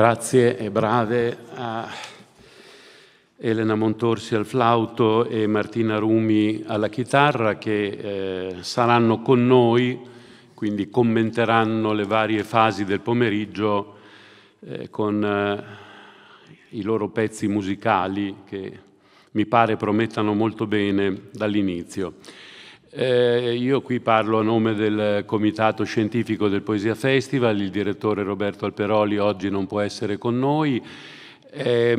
Grazie e brave a Elena Montorsi al flauto e Martina Rumi alla chitarra che eh, saranno con noi, quindi commenteranno le varie fasi del pomeriggio eh, con eh, i loro pezzi musicali che mi pare promettano molto bene dall'inizio. Eh, io qui parlo a nome del Comitato Scientifico del Poesia Festival, il direttore Roberto Alperoli oggi non può essere con noi. Eh,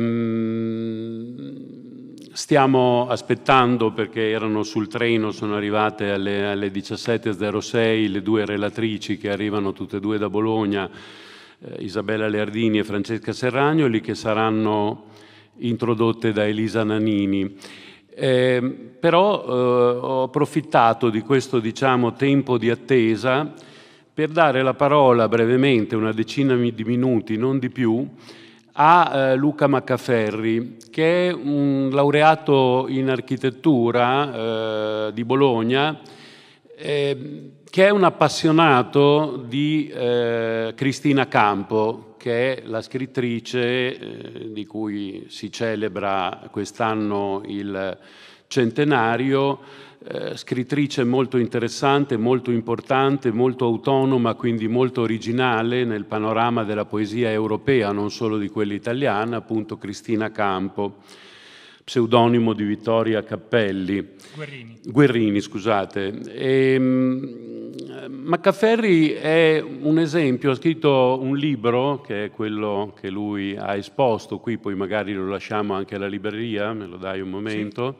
stiamo aspettando perché erano sul treno, sono arrivate alle, alle 17.06 le due relatrici che arrivano tutte e due da Bologna, eh, Isabella Leardini e Francesca Serragnoli, che saranno introdotte da Elisa Nanini. Eh, però eh, ho approfittato di questo diciamo, tempo di attesa per dare la parola brevemente, una decina di minuti, non di più, a eh, Luca Maccaferri, che è un laureato in architettura eh, di Bologna, ehm, che è un appassionato di eh, Cristina Campo, che è la scrittrice eh, di cui si celebra quest'anno il centenario, eh, scrittrice molto interessante, molto importante, molto autonoma, quindi molto originale nel panorama della poesia europea, non solo di quella italiana, appunto Cristina Campo, pseudonimo di Vittoria Cappelli. Guerrini. Guerrini, scusate. E, ehm, Maccaferri è un esempio, ha scritto un libro che è quello che lui ha esposto qui, poi magari lo lasciamo anche alla libreria, me lo dai un momento,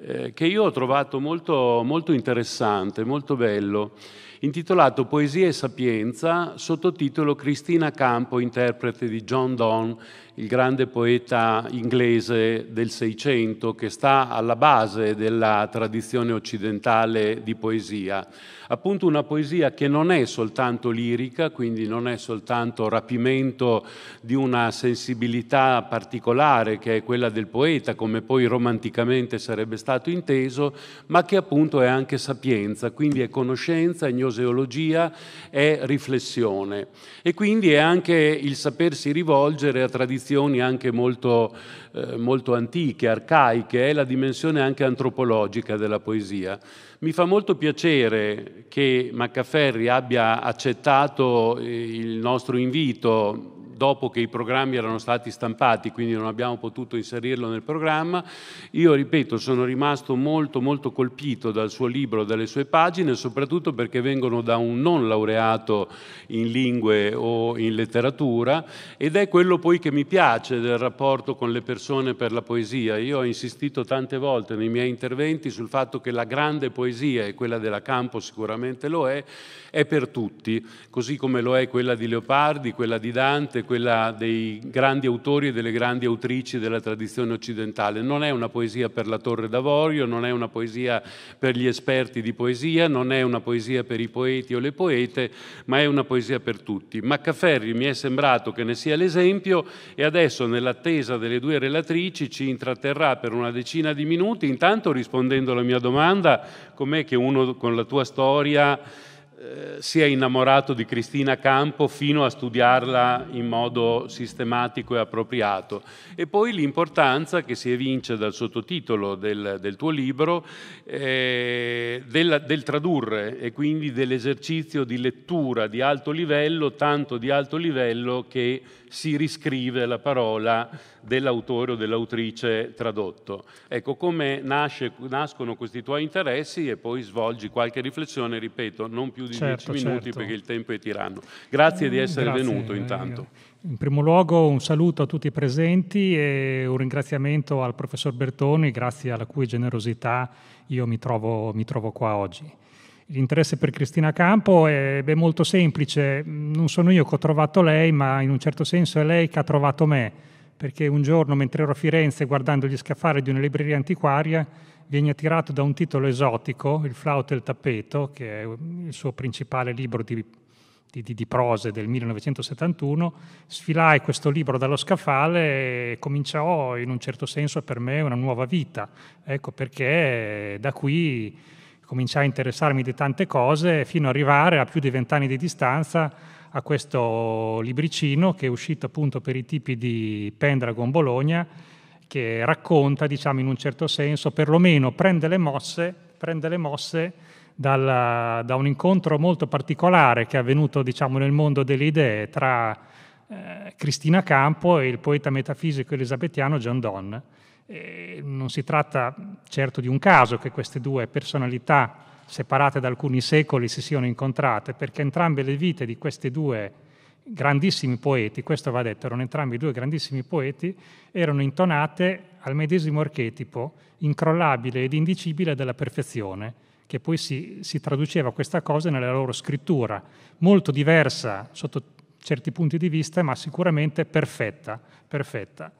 sì. eh, che io ho trovato molto, molto interessante, molto bello, intitolato Poesia e Sapienza, sottotitolo Cristina Campo, interprete di John Donne il grande poeta inglese del Seicento che sta alla base della tradizione occidentale di poesia. Appunto una poesia che non è soltanto lirica, quindi non è soltanto rapimento di una sensibilità particolare che è quella del poeta, come poi romanticamente sarebbe stato inteso, ma che appunto è anche sapienza, quindi è conoscenza, è gnoseologia, è riflessione. E quindi è anche il sapersi rivolgere a tradizioni tradizioni anche molto, eh, molto antiche, arcaiche, è la dimensione anche antropologica della poesia. Mi fa molto piacere che Maccaferri abbia accettato eh, il nostro invito dopo che i programmi erano stati stampati, quindi non abbiamo potuto inserirlo nel programma. Io ripeto, sono rimasto molto molto colpito dal suo libro, dalle sue pagine, soprattutto perché vengono da un non laureato in lingue o in letteratura ed è quello poi che mi piace del rapporto con le persone per la poesia. Io ho insistito tante volte nei miei interventi sul fatto che la grande poesia, e quella della Campo sicuramente lo è, è per tutti, così come lo è quella di Leopardi, quella di Dante, quella quella dei grandi autori e delle grandi autrici della tradizione occidentale. Non è una poesia per la Torre d'Avorio, non è una poesia per gli esperti di poesia, non è una poesia per i poeti o le poete, ma è una poesia per tutti. Maccaferri mi è sembrato che ne sia l'esempio e adesso nell'attesa delle due relatrici ci intratterrà per una decina di minuti, intanto rispondendo alla mia domanda, com'è che uno con la tua storia eh, si è innamorato di Cristina Campo fino a studiarla in modo sistematico e appropriato. E poi l'importanza che si evince dal sottotitolo del, del tuo libro, eh, del, del tradurre e quindi dell'esercizio di lettura di alto livello, tanto di alto livello che si riscrive la parola dell'autore o dell'autrice tradotto. Ecco come nasce, nascono questi tuoi interessi e poi svolgi qualche riflessione, ripeto, non più più di certo, dieci minuti certo. perché il tempo è tiranno. Grazie di essere Grazie, venuto eh, intanto. In primo luogo un saluto a tutti i presenti e un ringraziamento al professor Bertoni, grazie alla cui generosità io mi trovo, mi trovo qua oggi. L'interesse per Cristina Campo è beh, molto semplice, non sono io che ho trovato lei, ma in un certo senso è lei che ha trovato me, perché un giorno mentre ero a Firenze guardando gli scaffali di una libreria antiquaria viene attirato da un titolo esotico, Il flauto e il tappeto, che è il suo principale libro di, di, di prose del 1971, sfilai questo libro dallo scaffale e cominciò in un certo senso per me una nuova vita. Ecco perché da qui cominciai a interessarmi di tante cose fino ad arrivare a più di vent'anni di distanza a questo libricino che è uscito appunto per i tipi di Pendragon Bologna che racconta, diciamo in un certo senso, perlomeno prende le mosse, prende le mosse dalla, da un incontro molto particolare che è avvenuto diciamo, nel mondo delle idee tra eh, Cristina Campo e il poeta metafisico elisabettiano John Donne. E non si tratta certo di un caso che queste due personalità separate da alcuni secoli si siano incontrate, perché entrambe le vite di queste due grandissimi poeti, questo va detto, erano entrambi due grandissimi poeti, erano intonate al medesimo archetipo incrollabile ed indicibile della perfezione, che poi si, si traduceva questa cosa nella loro scrittura, molto diversa sotto certi punti di vista, ma sicuramente perfetta, perfetta.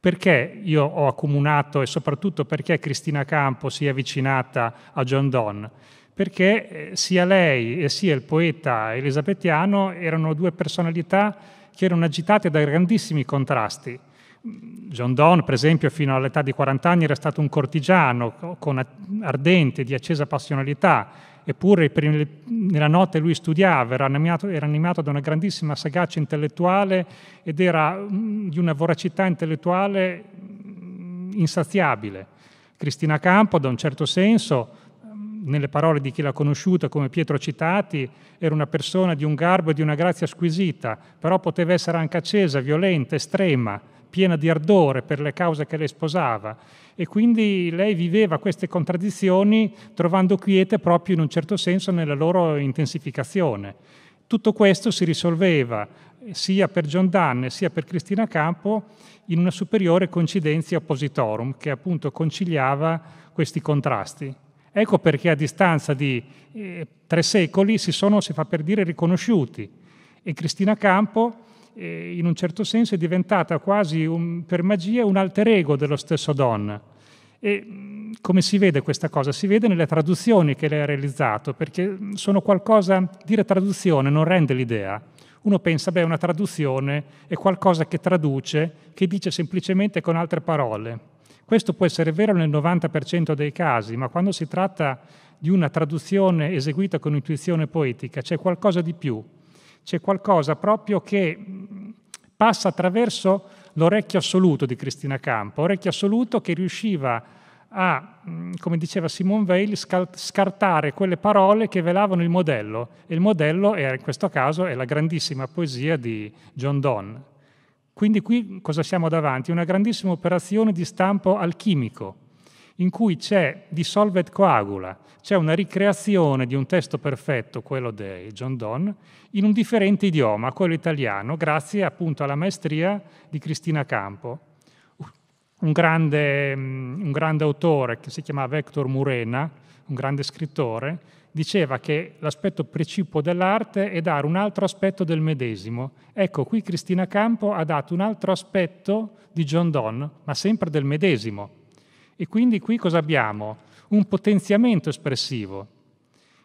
Perché io ho accomunato e soprattutto perché Cristina Campo si è avvicinata a John Donne? perché eh, sia lei e eh, sia il poeta elisabettiano erano due personalità che erano agitate da grandissimi contrasti. John Donne, per esempio, fino all'età di 40 anni era stato un cortigiano con ardente, di accesa passionalità, eppure nella notte lui studiava, era animato, era animato da una grandissima sagacia intellettuale ed era mm, di una voracità intellettuale mm, insaziabile. Cristina Campo, da un certo senso, nelle parole di chi l'ha conosciuta, come Pietro Citati, era una persona di un garbo e di una grazia squisita, però poteva essere anche accesa, violenta, estrema, piena di ardore per le cause che le sposava. E quindi lei viveva queste contraddizioni trovando quiete proprio in un certo senso nella loro intensificazione. Tutto questo si risolveva sia per John Donne sia per Cristina Campo in una superiore coincidenza oppositorum che appunto conciliava questi contrasti. Ecco perché a distanza di eh, tre secoli si sono, si fa per dire, riconosciuti. E Cristina Campo, eh, in un certo senso, è diventata quasi un, per magia un alter ego dello stesso Don. E mm, come si vede questa cosa? Si vede nelle traduzioni che lei ha realizzato, perché mm, sono qualcosa, dire traduzione non rende l'idea. Uno pensa, beh, una traduzione è qualcosa che traduce, che dice semplicemente con altre parole. Questo può essere vero nel 90% dei casi, ma quando si tratta di una traduzione eseguita con intuizione poetica c'è qualcosa di più, c'è qualcosa proprio che mm, passa attraverso l'orecchio assoluto di Cristina Campo, orecchio assoluto che riusciva a, mm, come diceva Simone Weil, scartare quelle parole che velavano il modello. E il modello, in questo caso, è la grandissima poesia di John Donne. Quindi qui cosa siamo davanti? Una grandissima operazione di stampo alchimico, in cui c'è dissolvet coagula, c'è una ricreazione di un testo perfetto, quello di John Donne, in un differente idioma, quello italiano, grazie appunto alla maestria di Cristina Campo. Un grande, mm, un grande autore che si chiamava Hector Murena, un grande scrittore, diceva che l'aspetto precipuo dell'arte è dare un altro aspetto del medesimo. Ecco, qui Cristina Campo ha dato un altro aspetto di John Donne, ma sempre del medesimo. E quindi qui cosa abbiamo? Un potenziamento espressivo.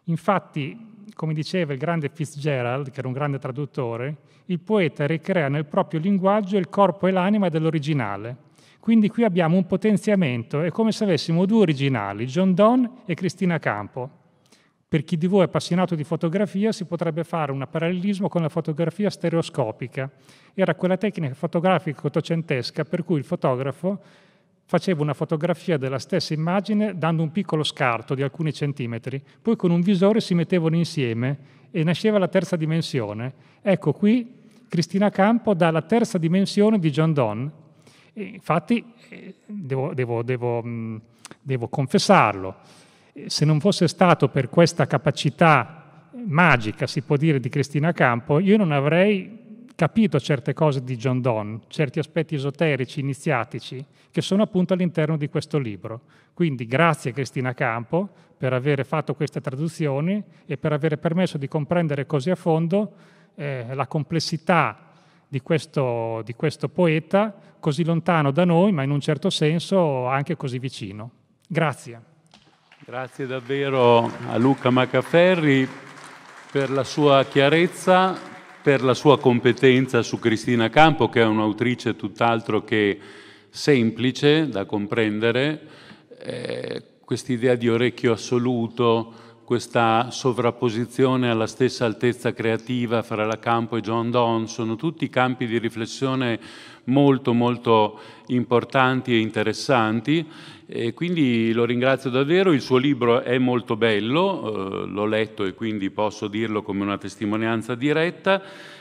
Infatti, come diceva il grande Fitzgerald, che era un grande traduttore, il poeta ricrea nel proprio linguaggio il corpo e l'anima dell'originale. Quindi qui abbiamo un potenziamento, è come se avessimo due originali, John Donne e Cristina Campo. Per chi di voi è appassionato di fotografia si potrebbe fare un parallelismo con la fotografia stereoscopica. Era quella tecnica fotografica ottocentesca per cui il fotografo faceva una fotografia della stessa immagine dando un piccolo scarto di alcuni centimetri, poi con un visore si mettevano insieme e nasceva la terza dimensione. Ecco qui Cristina Campo dà la terza dimensione di John Donne. E infatti eh, devo, devo, devo, devo confessarlo se non fosse stato per questa capacità magica, si può dire, di Cristina Campo, io non avrei capito certe cose di John Donne, certi aspetti esoterici, iniziatici, che sono appunto all'interno di questo libro. Quindi grazie a Cristina Campo per aver fatto queste traduzioni e per aver permesso di comprendere così a fondo eh, la complessità di questo, di questo poeta, così lontano da noi, ma in un certo senso anche così vicino. Grazie. Grazie davvero a Luca Macaferri per la sua chiarezza, per la sua competenza su Cristina Campo, che è un'autrice tutt'altro che semplice da comprendere, eh, quest'idea di orecchio assoluto, questa sovrapposizione alla stessa altezza creativa fra la Campo e John Donne, sono tutti campi di riflessione molto molto importanti e interessanti e quindi lo ringrazio davvero, il suo libro è molto bello, eh, l'ho letto e quindi posso dirlo come una testimonianza diretta.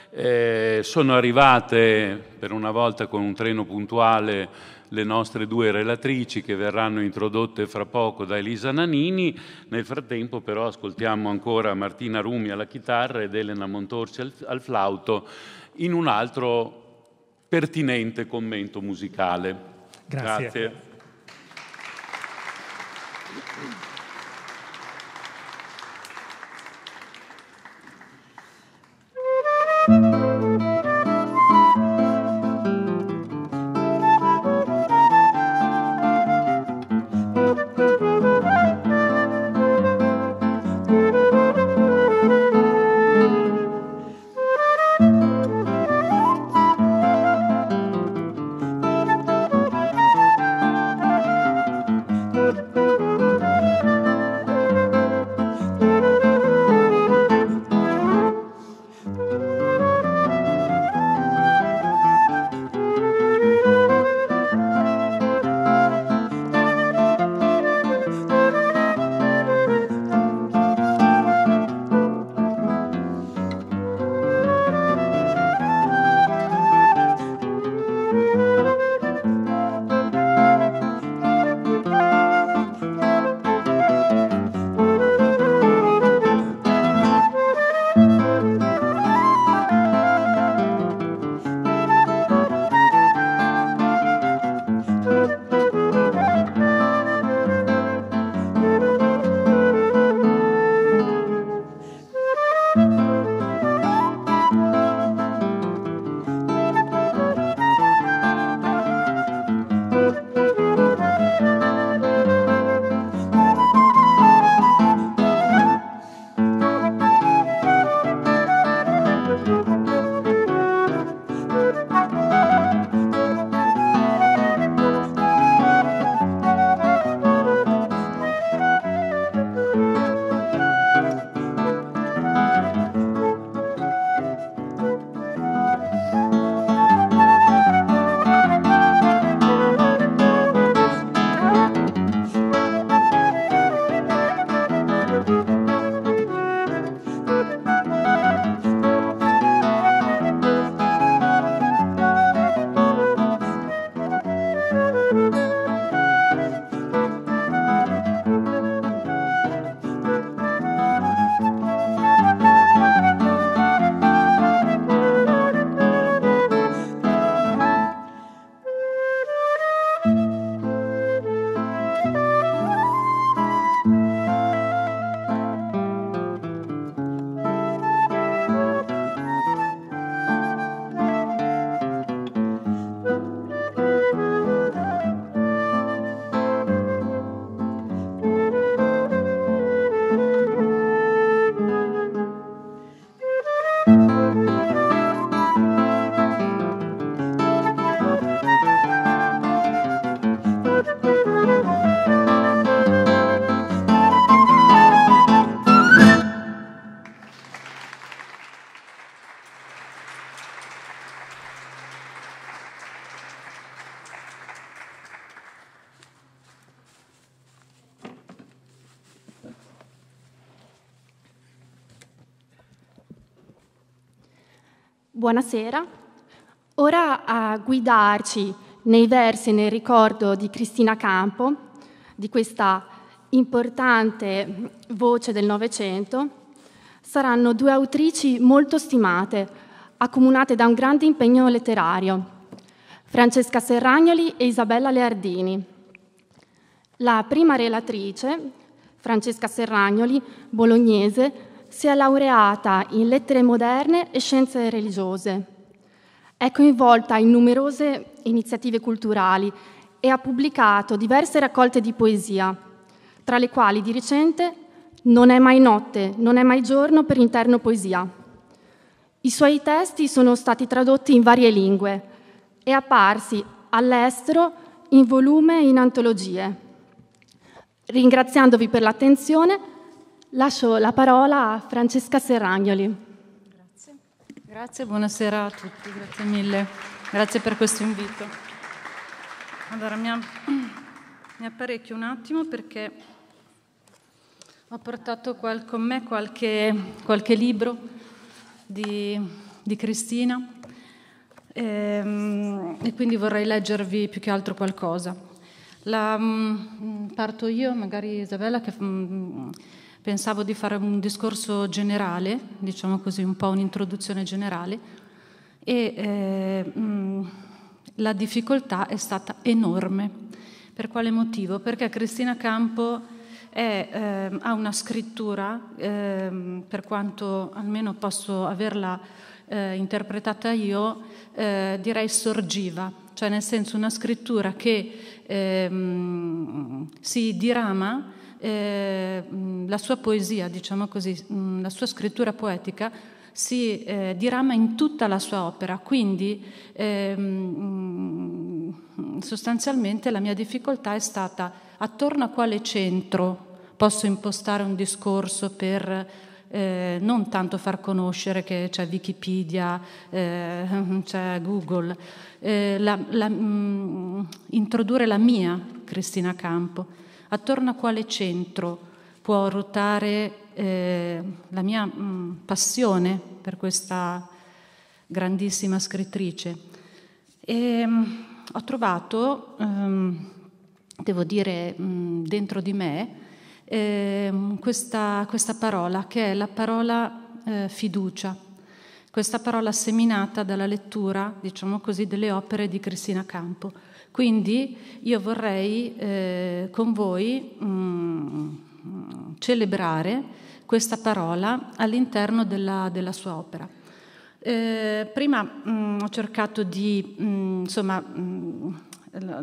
Eh, sono arrivate per una volta con un treno puntuale le nostre due relatrici che verranno introdotte fra poco da Elisa Nanini. Nel frattempo però ascoltiamo ancora Martina Rumi alla chitarra ed Elena Montorci al, al flauto in un altro pertinente commento musicale. Grazie. Grazie. thank you Buonasera. Ora a guidarci nei versi nel ricordo di Cristina Campo, di questa importante voce del Novecento, saranno due autrici molto stimate, accomunate da un grande impegno letterario, Francesca Serragnoli e Isabella Leardini. La prima relatrice, Francesca Serragnoli, bolognese, si è laureata in lettere moderne e scienze religiose. È coinvolta in numerose iniziative culturali e ha pubblicato diverse raccolte di poesia, tra le quali di recente Non è mai notte, non è mai giorno per interno poesia. I suoi testi sono stati tradotti in varie lingue e apparsi all'estero in volume e in antologie. Ringraziandovi per l'attenzione, Lascio la parola a Francesca Serragnoli. Grazie. Grazie, buonasera a tutti, grazie mille. Grazie per questo invito. Allora, mi, mi apparecchio un attimo perché ho portato qual, con me qualche, qualche libro di, di Cristina e, ehm, e, quindi vorrei leggervi più che altro qualcosa. La, mm, parto io, magari Isabella, che mm, Pensavo di fare un discorso generale, diciamo così, un po' un'introduzione generale, e eh, mh, mm, la difficoltà è stata enorme. Per quale motivo? Perché Cristina Campo è, eh, ha una scrittura, eh, per quanto almeno posso averla eh, interpretata io, eh, direi sorgiva, cioè nel senso una scrittura che ehm, si dirama Mm, la sua poesia, diciamo così, mm, la sua scrittura poetica si eh, dirama in tutta la sua opera, quindi ehm, mm, sostanzialmente la mia difficoltà è stata attorno a quale centro posso impostare un discorso per eh, non tanto far conoscere che c'è Wikipedia, eh, c'è Google, eh, la, la, mh, introdurre la mia Cristina Campo attorno a quale centro può ruotare eh, la mia mh, mm, passione per questa grandissima scrittrice. E, mh, mm, ho trovato, ehm, devo dire, mh, mm, dentro di me ehm, questa, questa, parola che è la parola eh, fiducia, questa parola seminata dalla lettura, diciamo così, delle opere di Cristina Campo. Quindi io vorrei eh, con voi mh, mm, celebrare questa parola all'interno della, della sua opera. Eh, prima mh, mm, ho cercato di, mh, mm, insomma,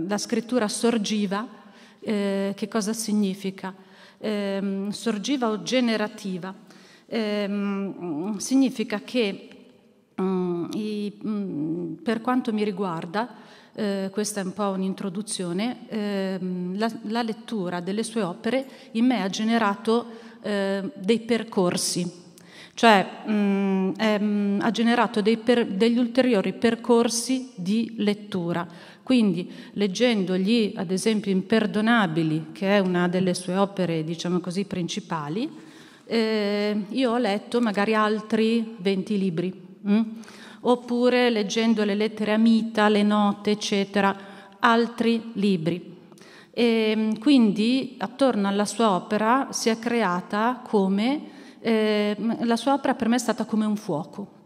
la scrittura sorgiva, eh, che cosa significa? Ehm, sorgiva o generativa ehm, significa che i, per quanto mi riguarda eh, questa è un po' un'introduzione, ehm, la, la, lettura delle sue opere in me ha generato eh, dei percorsi, cioè mh, mm, ehm, ha generato per, degli ulteriori percorsi di lettura. Quindi leggendogli, ad esempio, Imperdonabili, che è una delle sue opere, diciamo così, principali, eh, io ho letto magari altri 20 libri. Mh? Mm? oppure leggendo le lettere a Mita, le note, eccetera, altri libri. E mm, quindi attorno alla sua opera si è creata come, eh, mm, la sua opera per me è stata come un fuoco,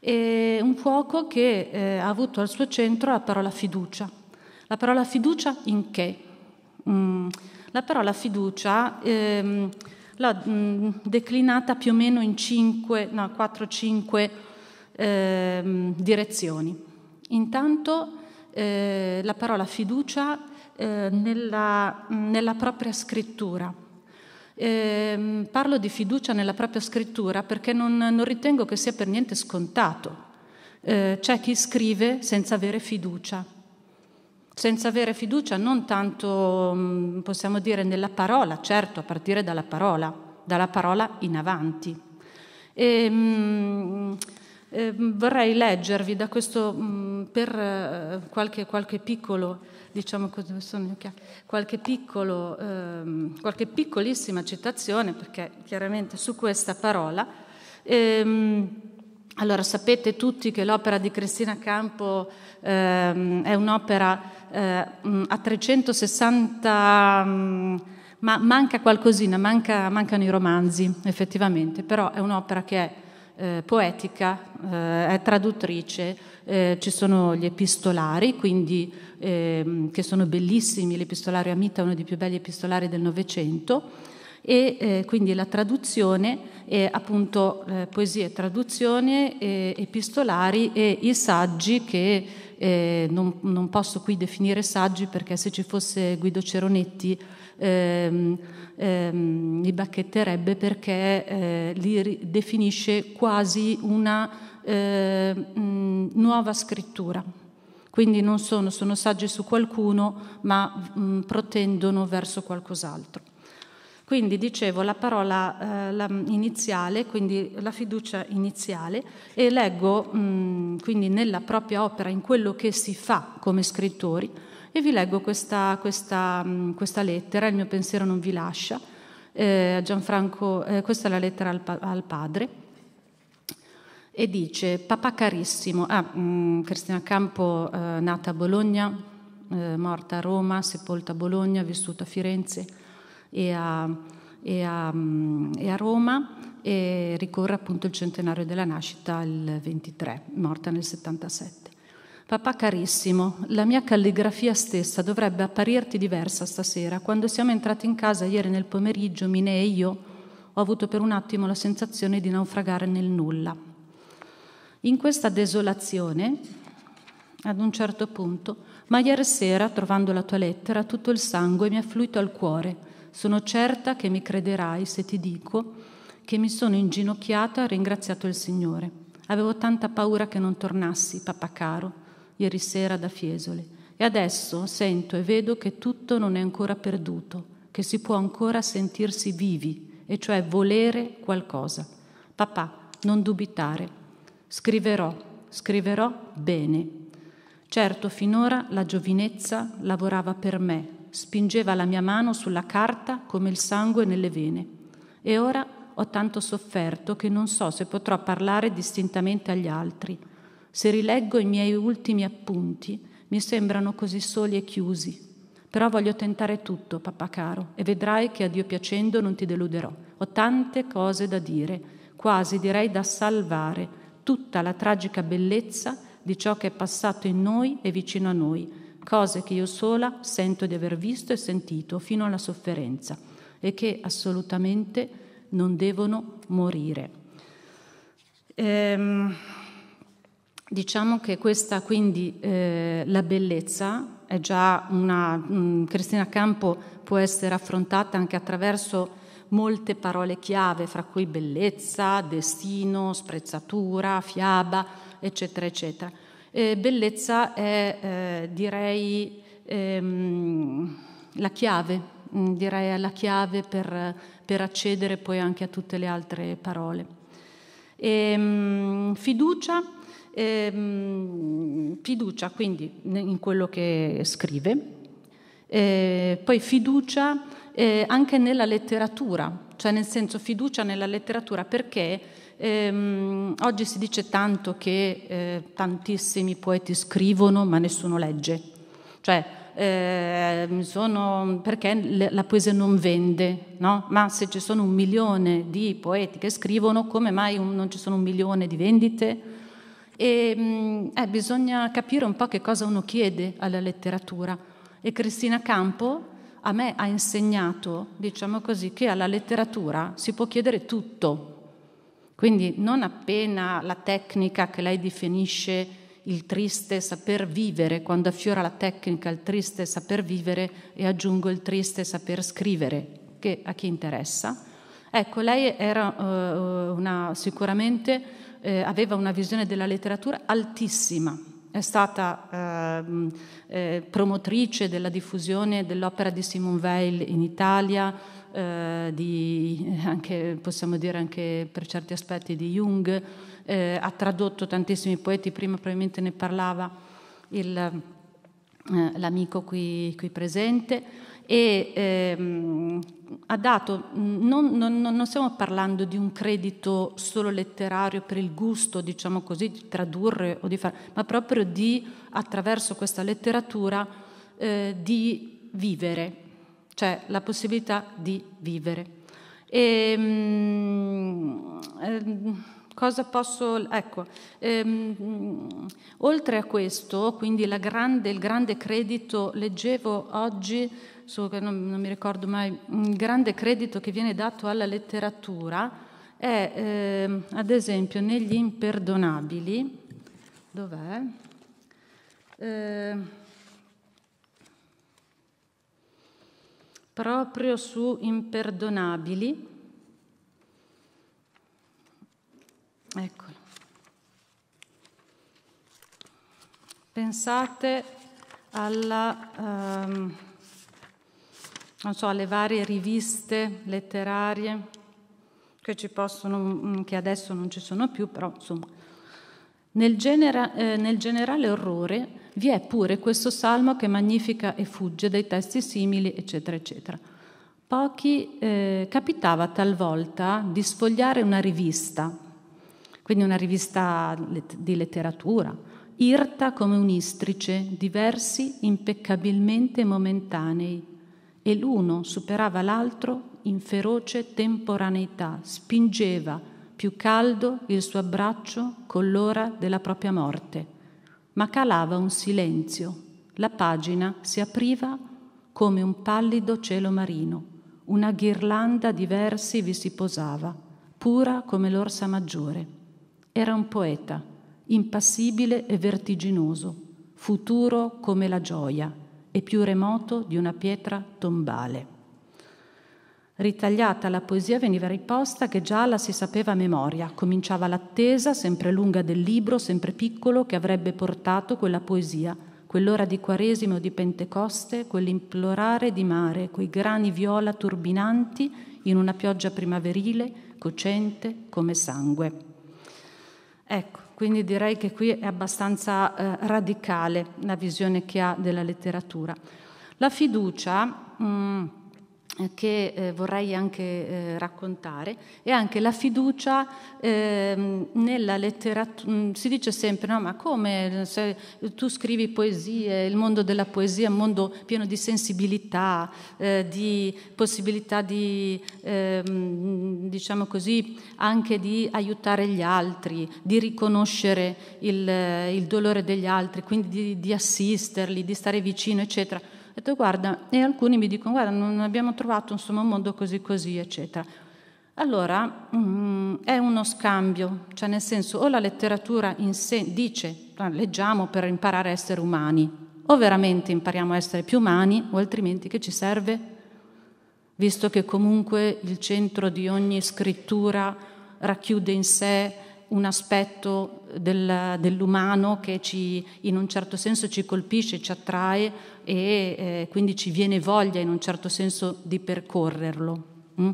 e un fuoco che eh, ha avuto al suo centro la parola fiducia. La parola fiducia in che? Mm, la parola fiducia ehm, l'ho mh, mm, declinata più o meno in 5, no, 4-5 eh, direzioni. Intanto eh, la parola fiducia eh, nella, nella, propria scrittura. Ehm, parlo di fiducia nella propria scrittura perché non, non ritengo che sia per niente scontato. Eh, c'è chi scrive senza avere fiducia, senza avere fiducia non tanto, mm, possiamo dire, nella parola, certo, a partire dalla parola, dalla parola in avanti. E, ehm, eh, vorrei leggervi da questo, mh, mm, per eh, qualche, qualche, piccolo, diciamo così, qualche, piccolo, ehm, qualche piccolissima citazione, perché chiaramente su questa parola. Ehm, allora, sapete tutti che l'opera di Cristina Campo ehm, è un'opera eh, mm, a 360, mh, mm, ma manca qualcosina, manca, mancano i romanzi effettivamente, però è un'opera che è eh, poetica, eh, è traduttrice, eh, ci sono gli epistolari, quindi, ehm, che sono bellissimi, l'epistolario Amita è uno dei più belli epistolari del Novecento, e eh, quindi la traduzione è appunto eh, poesie, traduzione, epistolari e i saggi che eh, non, non posso qui definire saggi perché se ci fosse Guido Ceronetti ehm, ehm, li bacchetterebbe perché eh, li definisce quasi una eh, mh, nuova scrittura. Quindi non sono, sono saggi su qualcuno, ma mh, protendono verso qualcos'altro. Quindi dicevo la parola eh, la iniziale, quindi la fiducia iniziale, e leggo mh, quindi nella propria opera, in quello che si fa come scrittori, e vi leggo questa, questa, mm, questa lettera, il mio pensiero non vi lascia, eh, Gianfranco, eh, questa è la lettera al, al padre, e dice, papà carissimo, ah, mh, mm, Cristina Campo eh, nata a Bologna, eh, morta a Roma, sepolta a Bologna, vissuta a Firenze e a, e a, mh, mm, e a Roma e ricorre appunto il centenario della nascita il 23, morta nel 77. Papà carissimo, la mia calligrafia stessa dovrebbe apparirti diversa stasera. Quando siamo entrati in casa ieri nel pomeriggio, Mine e io, ho avuto per un attimo la sensazione di naufragare nel nulla. In questa desolazione, ad un certo punto, ma ieri sera, trovando la tua lettera, tutto il sangue mi è fluito al cuore. Sono certa che mi crederai se ti dico che mi sono inginocchiata e ringraziato il Signore. Avevo tanta paura che non tornassi, papà caro, ieri sera da Fiesole. E adesso sento e vedo che tutto non è ancora perduto, che si può ancora sentirsi vivi, e cioè volere qualcosa. Papà, non dubitare. Scriverò, scriverò bene. Certo, finora la giovinezza lavorava per me, spingeva la mia mano sulla carta come il sangue nelle vene. E ora ho tanto sofferto che non so se potrò parlare distintamente agli altri se rileggo i miei ultimi appunti, mi sembrano così soli e chiusi. Però voglio tentare tutto, papà caro, e vedrai che a Dio piacendo non ti deluderò. Ho tante cose da dire, quasi direi da salvare, tutta la tragica bellezza di ciò che è passato in noi e vicino a noi, cose che io sola sento di aver visto e sentito fino alla sofferenza e che assolutamente non devono morire. Ehm... Diciamo che questa quindi eh, la bellezza è già una mh, mm, Cristina Campo può essere affrontata anche attraverso molte parole chiave, fra cui bellezza, destino, sprezzatura, fiaba, eccetera, eccetera. E eh, bellezza è eh, direi ehm, la chiave, mh, mm, direi la chiave per, per accedere poi anche a tutte le altre parole. E, ehm, mh, fiducia ehm, fiducia quindi in quello che scrive, eh, poi fiducia eh, anche nella letteratura, cioè nel senso fiducia nella letteratura perché ehm, oggi si dice tanto che eh, tantissimi poeti scrivono ma nessuno legge, cioè eh, sono, perché la poesia non vende, no? ma se ci sono un milione di poeti che scrivono come mai non ci sono un milione di vendite? E mm, eh, bisogna capire un po' che cosa uno chiede alla letteratura. E Cristina Campo a me ha insegnato, diciamo così, che alla letteratura si può chiedere tutto. Quindi non appena la tecnica che lei definisce il triste saper vivere, quando affiora la tecnica il triste saper vivere e aggiungo il triste saper scrivere, che a chi interessa. Ecco, lei era eh, una, sicuramente eh, aveva una visione della letteratura altissima, è stata ehm, eh, promotrice della diffusione dell'opera di Simone Weil in Italia, eh, di, eh, anche, possiamo dire anche per certi aspetti di Jung, eh, ha tradotto tantissimi poeti, prima probabilmente ne parlava il, eh, l'amico qui, qui presente e ehm, ha dato, non, non, non, stiamo parlando di un credito solo letterario per il gusto, diciamo così, di tradurre o di fare, ma proprio di, attraverso questa letteratura, eh, di vivere, cioè la possibilità di vivere. E, ehm, ehm, cosa posso... Ecco, ehm, oltre a questo, quindi grande, il grande credito, leggevo oggi su, non, non mi ricordo mai, un grande credito che viene dato alla letteratura è, eh, ad esempio, negli imperdonabili, dov'è? Eh, proprio su imperdonabili, eccolo. Pensate alla... Um, non so, alle varie riviste letterarie che, ci possono, mm, che adesso non ci sono più, però insomma. Nel, genera, eh, nel generale orrore vi è pure questo salmo che magnifica e fugge dai testi simili, eccetera, eccetera. Pochi eh, capitava talvolta di sfogliare una rivista, quindi una rivista di letteratura, irta come un istrice, diversi impeccabilmente momentanei, e l'uno superava l'altro in feroce temporaneità, spingeva più caldo il suo abbraccio con l'ora della propria morte. Ma calava un silenzio, la pagina si apriva come un pallido cielo marino, una ghirlanda di versi vi si posava, pura come l'orsa maggiore. Era un poeta, impassibile e vertiginoso, futuro come la gioia, e più remoto di una pietra tombale. Ritagliata la poesia veniva riposta che già la si sapeva a memoria, cominciava l'attesa sempre lunga del libro, sempre piccolo, che avrebbe portato quella poesia, quell'ora di Quaresimo o di Pentecoste, quell'implorare di mare, quei grani viola turbinanti in una pioggia primaverile, cocente come sangue. Ecco, quindi direi che qui è abbastanza eh, radicale la visione che ha della letteratura. La fiducia... Mh, mm, che eh, vorrei anche eh, raccontare è anche la fiducia eh, nella letteratura. Mm, si dice sempre, no, ma come eh, se tu scrivi poesie, il mondo della poesia è un mondo pieno di sensibilità, eh, di possibilità di, ehm, diciamo così, anche di aiutare gli altri, di riconoscere il, eh, il dolore degli altri, quindi di, di assisterli, di stare vicino, eccetera. Ho detto guarda, e alcuni mi dicono guarda non abbiamo trovato insomma un mondo così così, eccetera. Allora mh, mm, è uno scambio, cioè nel senso o la letteratura in sé dice leggiamo per imparare a essere umani, o veramente impariamo a essere più umani o altrimenti che ci serve? Visto che comunque il centro di ogni scrittura racchiude in sé un aspetto del, dell'umano che ci, in un certo senso ci colpisce, ci attrae e eh, quindi ci viene voglia in un certo senso di percorrerlo. Mm?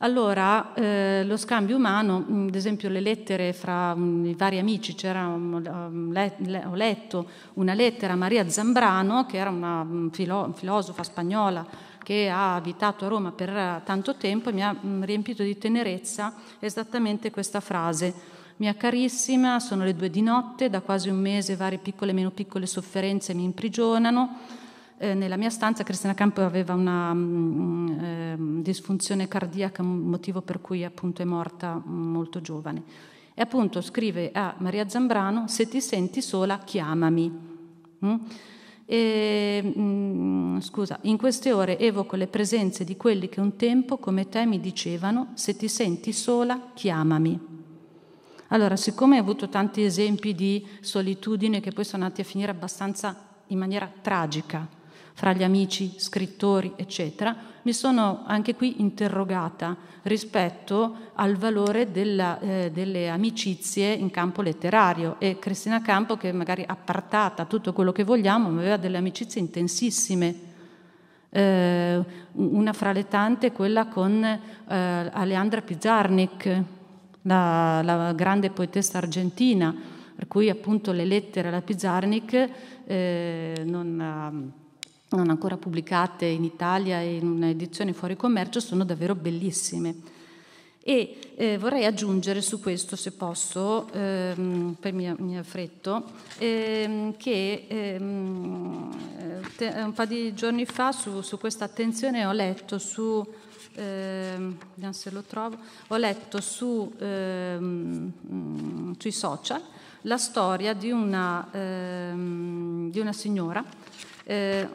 Allora, eh, lo scambio umano, mm, ad esempio le lettere fra um, i vari amici, c'era, um, le, le, ho letto una lettera a Maria Zambrano, che era una um, filo, filosofa spagnola che ha abitato a Roma per eh, tanto tempo e mi ha riempito di tenerezza esattamente questa frase. Mia carissima, sono le due di notte, da quasi un mese varie piccole e meno piccole sofferenze mi imprigionano. Eh, nella mia stanza Cristina Campo aveva una mh, mm, eh, disfunzione cardiaca, motivo per cui appunto è morta mh, mm, molto giovane. E appunto scrive a Maria Zambrano, se ti senti sola chiamami. Mm? E, mh, mm, scusa, in queste ore evoco le presenze di quelli che un tempo come te mi dicevano, se ti senti sola chiamami. Allora, siccome hai avuto tanti esempi di solitudine che poi sono andati a finire abbastanza in maniera tragica fra gli amici, scrittori, eccetera, mi sono anche qui interrogata rispetto al valore della, eh, delle amicizie in campo letterario e Cristina Campo, che magari appartata a tutto quello che vogliamo, ma aveva delle amicizie intensissime. Eh, una fra le tante, è quella con eh, Aleandra Pizarnik, la, la grande poetessa argentina, per cui appunto le lettere alla Pizarnik eh, non, ehm, non, ancora pubblicate in Italia in un'edizione fuori commercio sono davvero bellissime. E eh, vorrei aggiungere su questo, se posso, ehm, per mia, mia fretto, ehm, che ehm, eh, te, un paio di giorni fa su, su questa attenzione ho letto su eh, vediamo se lo trovo, ho letto su, eh, sui social la storia di una, eh, di una signora, eh,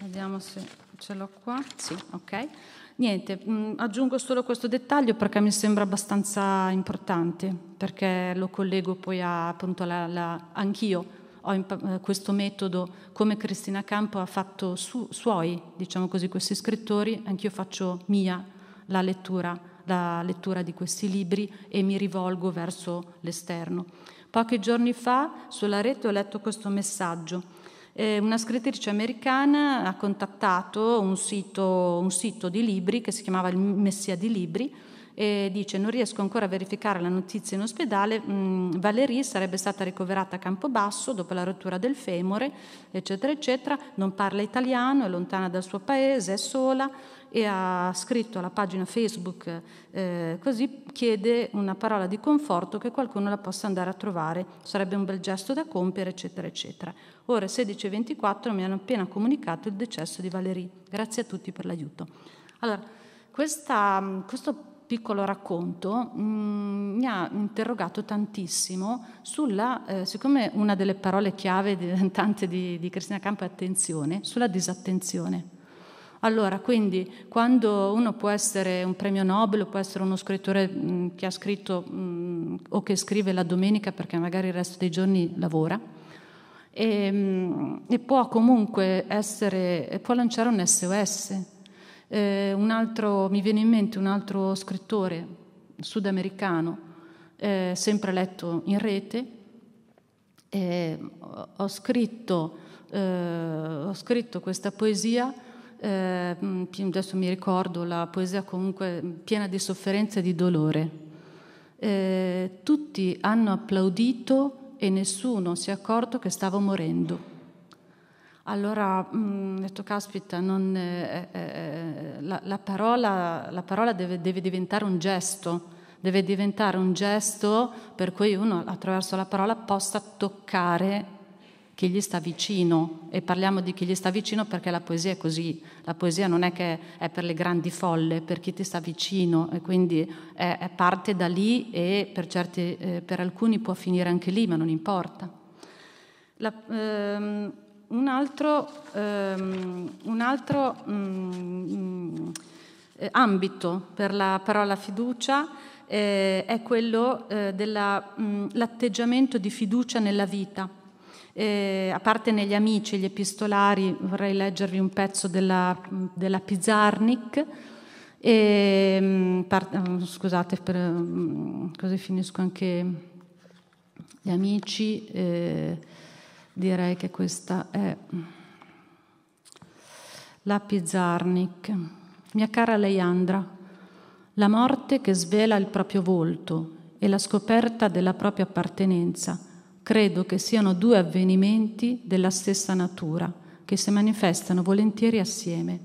vediamo se ce l'ho qua, sì, ok. Niente, mh, mm, aggiungo solo questo dettaglio perché mi sembra abbastanza importante, perché lo collego poi a, appunto alla, alla, anch'io ho eh, questo metodo, come Cristina Campo ha fatto su, suoi, diciamo così, questi scrittori, anch'io faccio mia la lettura, la lettura di questi libri e mi rivolgo verso l'esterno. Pochi giorni fa sulla rete ho letto questo messaggio eh, una scrittrice americana ha contattato un sito, un sito, di libri che si chiamava Il Messia di Libri e dice non riesco ancora a verificare la notizia in ospedale, mh, mm, Valerie sarebbe stata ricoverata a Campobasso dopo la rottura del femore, eccetera, eccetera, non parla italiano, è lontana dal suo paese, è sola e ha scritto alla pagina Facebook eh, così chiede una parola di conforto che qualcuno la possa andare a trovare, sarebbe un bel gesto da compiere, eccetera, eccetera. Ore 16.24 mi hanno appena comunicato il decesso di Valerie, grazie a tutti per l'aiuto. Allora, questa, mm, questo piccolo racconto mh, mm, mi ha interrogato tantissimo sulla, eh, siccome una delle parole chiave tante di, di Cristina Campo è attenzione, sulla disattenzione. Allora, quindi quando uno può essere un premio Nobel, può essere uno scrittore mh, mm, che ha scritto mh, mm, o che scrive la domenica perché magari il resto dei giorni lavora, e, e può comunque essere, può lanciare un SOS, eh, altro, mi viene in mente un altro scrittore sudamericano, eh, sempre letto in rete. Eh, ho, scritto, eh, ho, scritto, questa poesia, eh, adesso mi ricordo la poesia comunque piena di sofferenza e di dolore. Eh, tutti hanno applaudito e nessuno si è accorto che stavo morendo. Allora ho mm, detto, caspita, non, eh, eh, eh, la, la, parola, la parola deve, deve, diventare un gesto, deve diventare un gesto per cui uno attraverso la parola possa toccare chi gli sta vicino e parliamo di chi gli sta vicino perché la poesia è così, la poesia non è che è per le grandi folle, per chi ti sta vicino e quindi è, è parte da lì e per, certi, eh, per, alcuni può finire anche lì, ma non importa. La, ehm, un altro, um, un altro um, ambito per la parola fiducia eh, è quello eh, dell'atteggiamento mm, di fiducia nella vita. Eh, a parte negli amici, gli epistolari, vorrei leggervi un pezzo della, della Pizarnik, e, ehm, part, scusate, per, così finisco anche gli amici. Eh, direi che questa è la Pizarnik. Mia cara Leandra, la morte che svela il proprio volto e la scoperta della propria appartenenza credo che siano due avvenimenti della stessa natura che si manifestano volentieri assieme.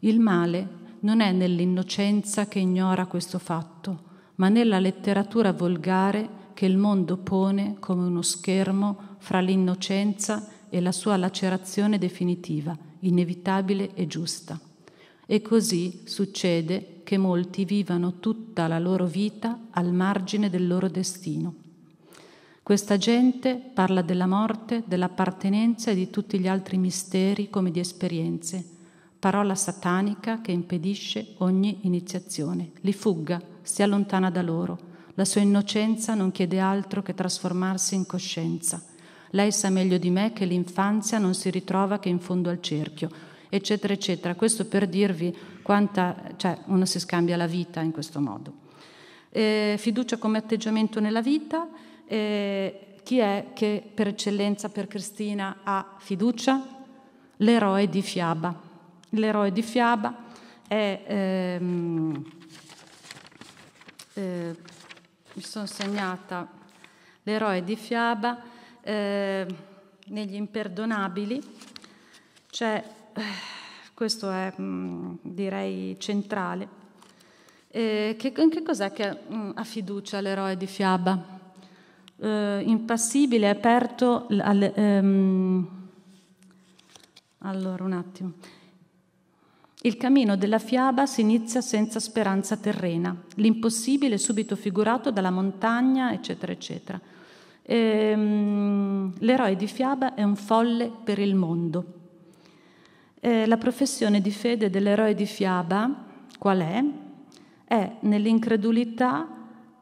Il male non è nell'innocenza che ignora questo fatto, ma nella letteratura volgare che che il mondo pone come uno schermo fra l'innocenza e la sua lacerazione definitiva, inevitabile e giusta. E così succede che molti vivano tutta la loro vita al margine del loro destino. Questa gente parla della morte, dell'appartenenza e di tutti gli altri misteri come di esperienze, parola satanica che impedisce ogni iniziazione, li fugga, si allontana da loro, la sua innocenza non chiede altro che trasformarsi in coscienza. Lei sa meglio di me che l'infanzia non si ritrova che in fondo al cerchio, eccetera, eccetera. Questo per dirvi quanta, cioè uno si scambia la vita in questo modo. Eh, fiducia come atteggiamento nella vita. Eh, chi è che per eccellenza per Cristina ha fiducia? L'eroe di Fiaba. L'eroe di Fiaba è... Ehm, eh, mi sono segnata l'eroe di Fiaba, eh, negli imperdonabili, cioè, eh, questo è mh, mm, direi centrale, eh, che, che cos'è che mm, ha fiducia l'eroe di Fiaba? Eh, impassibile, aperto al, ehm, allora un attimo, il cammino della fiaba si inizia senza speranza terrena, l'impossibile è subito figurato dalla montagna, eccetera, eccetera. Ehm, l'eroe di fiaba è un folle per il mondo. Eh, la professione di fede dell'eroe di fiaba, qual è? È nell'incredulità,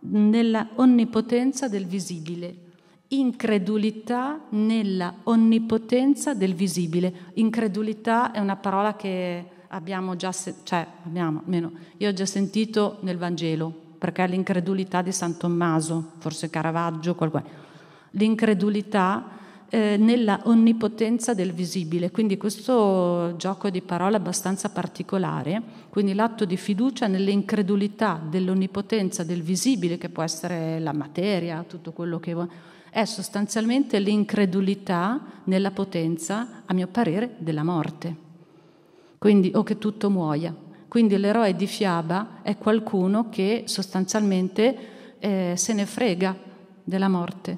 nella onnipotenza del visibile. Incredulità nella onnipotenza del visibile. Incredulità è una parola che abbiamo già, cioè abbiamo, almeno io ho già sentito nel Vangelo, perché è l'incredulità di San Tommaso, forse Caravaggio, qualcuno, l'incredulità eh, nella onnipotenza del visibile, quindi questo gioco di parole abbastanza particolare, quindi l'atto di fiducia nell'incredulità dell'onnipotenza del visibile, che può essere la materia, tutto quello che vuoi, è sostanzialmente l'incredulità nella potenza, a mio parere, della morte quindi, o che tutto muoia. Quindi l'eroe di fiaba è qualcuno che sostanzialmente eh, se ne frega della morte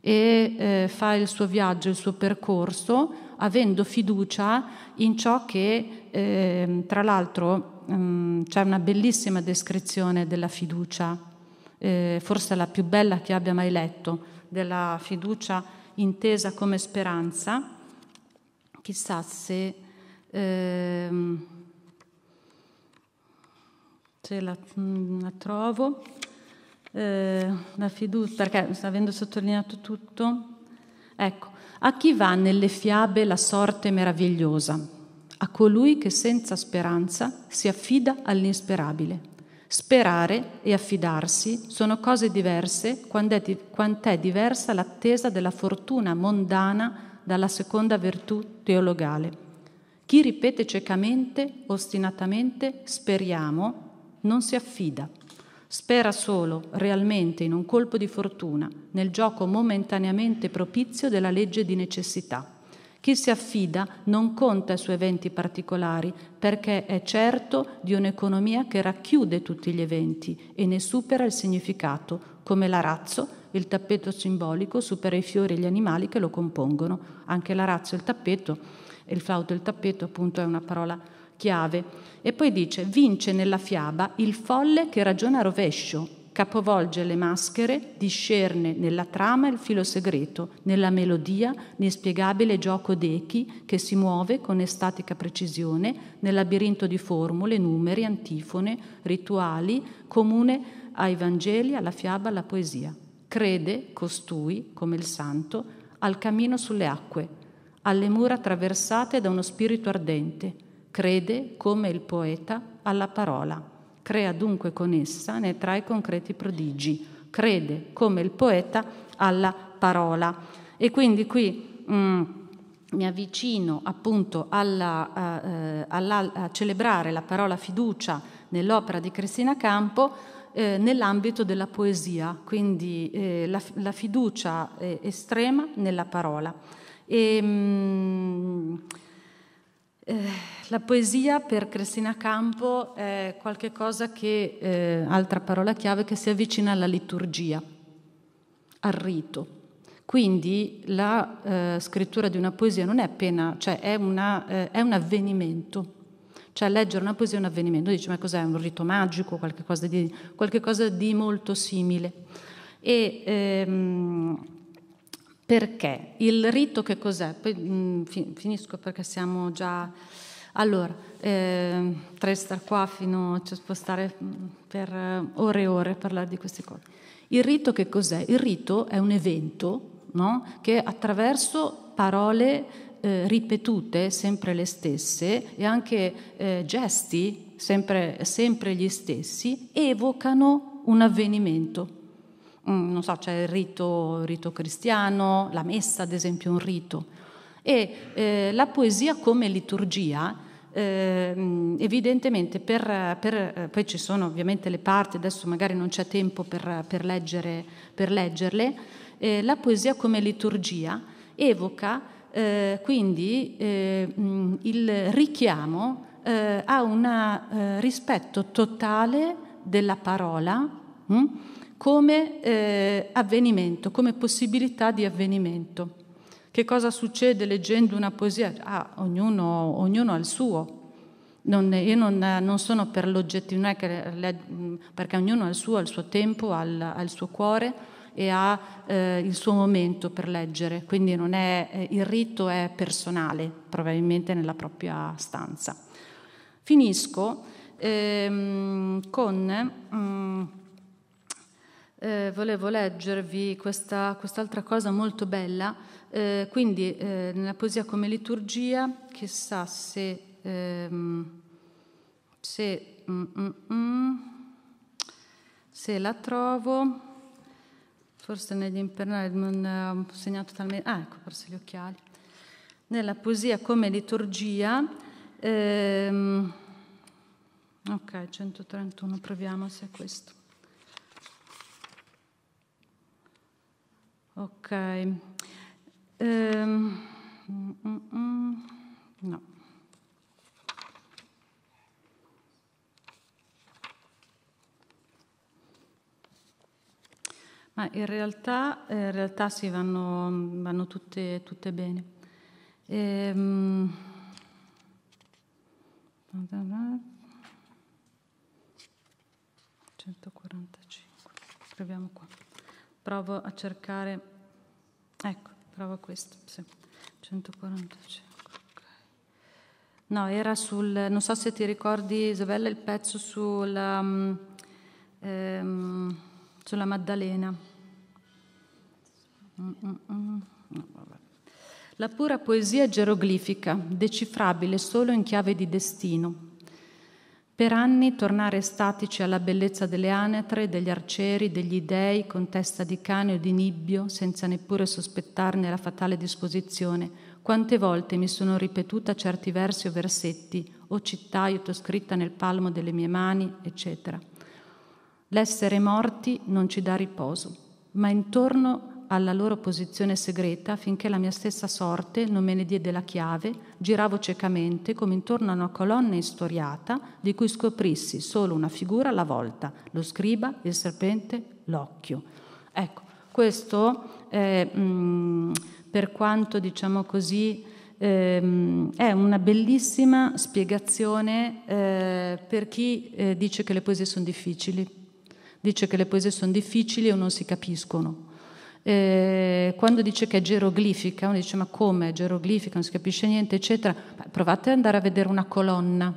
e eh, fa il suo viaggio, il suo percorso, avendo fiducia in ciò che, eh, tra l'altro, mh, ehm, c'è una bellissima descrizione della fiducia, eh, forse la più bella che abbia mai letto, della fiducia intesa come speranza. Chissà se Ehm, ce la, mm, la trovo. Eh, la fiducia, perché avendo sottolineato tutto, ecco, a chi va nelle fiabe la sorte meravigliosa? A colui che senza speranza si affida all'insperabile. Sperare e affidarsi sono cose diverse quant'è, è, quando diversa l'attesa della fortuna mondana dalla seconda virtù teologale. Chi ripete ciecamente, ostinatamente, speriamo, non si affida. Spera solo, realmente, in un colpo di fortuna, nel gioco momentaneamente propizio della legge di necessità. Chi si affida non conta su eventi particolari perché è certo di un'economia che racchiude tutti gli eventi e ne supera il significato, come l'arazzo, il tappeto simbolico, supera i fiori e gli animali che lo compongono. Anche l'arazzo e il tappeto e il flauto e il tappeto appunto è una parola chiave. E poi dice, vince nella fiaba il folle che ragiona a rovescio, capovolge le maschere, discerne nella trama il filo segreto, nella melodia l'inspiegabile gioco d'echi che si muove con estatica precisione nel labirinto di formule, numeri, antifone, rituali, comune ai Vangeli, alla fiaba, alla poesia. Crede costui, come il santo, al cammino sulle acque, alle mura attraversate da uno spirito ardente, crede, come il poeta, alla parola, crea dunque con essa, ne trae concreti prodigi, crede, come il poeta, alla parola. E quindi qui... Mh, mm, mi avvicino appunto alla, eh, eh, alla, a celebrare la parola fiducia nell'opera di Cristina Campo eh, nell'ambito della poesia, quindi eh, la, la, fiducia estrema nella parola. E, ehm, mh, eh, la poesia per Cristina Campo è qualcosa che, eh, altra parola chiave, che si avvicina alla liturgia, al rito. Quindi la eh, scrittura di una poesia non è appena, cioè è, una, eh, è un avvenimento, cioè leggere una poesia è un avvenimento, dice ma cos'è un rito magico, qualcosa di, qualcosa di molto simile. E ehm, perché? Il rito che cos'è? Poi mh, mm, finisco perché siamo già... Allora, eh, tre star qua fino... a cioè, spostare mm, per eh, ore e ore a parlare di queste cose. Il rito che cos'è? Il rito è un evento no? che attraverso parole eh, ripetute, sempre le stesse, e anche eh, gesti, sempre, sempre gli stessi, evocano un avvenimento. Mm, non so, c'è il rito, il rito, cristiano, la messa ad esempio è un rito. E eh, la poesia come liturgia, eh, mm, evidentemente per, per, eh, poi ci sono ovviamente le parti, adesso magari non c'è tempo per, per, leggere, per leggerle, eh, la poesia come liturgia evoca eh, quindi eh, mm, il richiamo a un rispetto totale della parola mh? come eh, avvenimento, come possibilità di avvenimento. Che cosa succede leggendo una poesia? Ah, ognuno, ognuno ha il suo. Non, io non, non, sono per l'oggettività, perché ognuno ha il suo, ha il suo tempo, ha il, ha il suo cuore e ha eh, il suo momento per leggere, quindi è, eh, il rito è personale, probabilmente nella propria stanza. Finisco ehm, con... Mm, eh, volevo leggervi questa, quest'altra cosa molto bella, eh, quindi eh, nella poesia come liturgia, chissà se... Ehm, se, mm, mm, mm, se la trovo, forse negli impernali non eh, ho segnato talmente... Ah, ecco, forse gli occhiali. Nella poesia come liturgia... Ehm, ok, 131, proviamo se è questo. Ok. Ehm, mm, mm, mm. no. Ma in realtà, in realtà sì, vanno, vanno tutte, tutte, bene. Ehm, 145, proviamo qua. Provo a cercare Ecco, prova questo, sì. 145. No, era sul, non so se ti ricordi Isabella il pezzo sulla, mm, ehm, sulla Maddalena. Mm, mm, La pura poesia geroglifica, decifrabile solo in chiave di destino, per anni tornare statici alla bellezza delle anatre, degli arcieri, degli dei con testa di cane o di nibbio, senza neppure sospettarne la fatale disposizione, quante volte mi sono ripetuta certi versi o versetti, o città scritta nel palmo delle mie mani, eccetera. L'essere morti non ci dà riposo, ma intorno alla loro posizione segreta finché la mia stessa sorte non me ne diede la chiave, giravo ciecamente come intorno a una colonna istoriata di cui scoprissi solo una figura alla volta, lo scriba, il serpente, l'occhio. Ecco, questo è, mh, mm, per quanto diciamo così ehm, è una bellissima spiegazione eh, per chi eh, dice che le poesie sono difficili. Dice che le poesie sono difficili o non si capiscono eh, quando dice che è geroglifica, uno dice ma come è geroglifica, non si capisce niente, eccetera, provate ad andare a vedere una colonna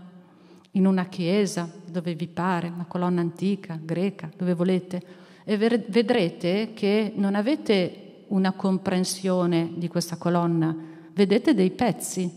in una chiesa, dove vi pare, una colonna antica, greca, dove volete, e vedrete che non avete una comprensione di questa colonna, vedete dei pezzi,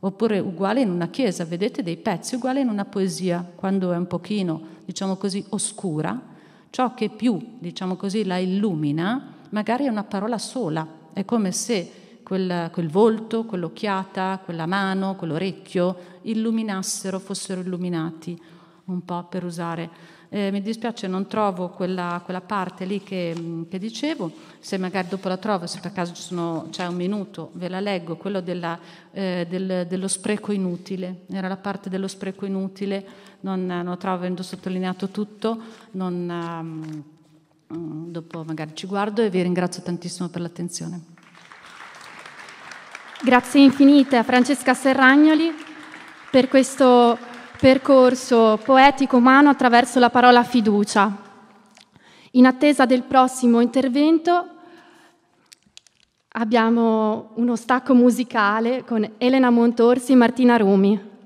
oppure uguale in una chiesa, vedete dei pezzi, uguale in una poesia, quando è un pochino, diciamo così, oscura, ciò che più, diciamo così, la illumina magari è una parola sola, è come se quel, quel volto, quell'occhiata, quella mano, quell'orecchio illuminassero, fossero illuminati un po' per usare. Eh, mi dispiace, non trovo quella, quella parte lì che, che, dicevo, se magari dopo la trovo, se per caso sono, c'è un minuto, ve la leggo, quello della, eh, del, dello spreco inutile, era la parte dello spreco inutile, non, non trovo, avendo sottolineato tutto, non... Um, Mm, dopo magari ci guardo e vi ringrazio tantissimo per l'attenzione. Grazie infinite a Francesca Serragnoli per questo percorso poetico umano attraverso la parola fiducia. In attesa del prossimo intervento abbiamo uno stacco musicale con Elena Montorsi e Martina Rumi.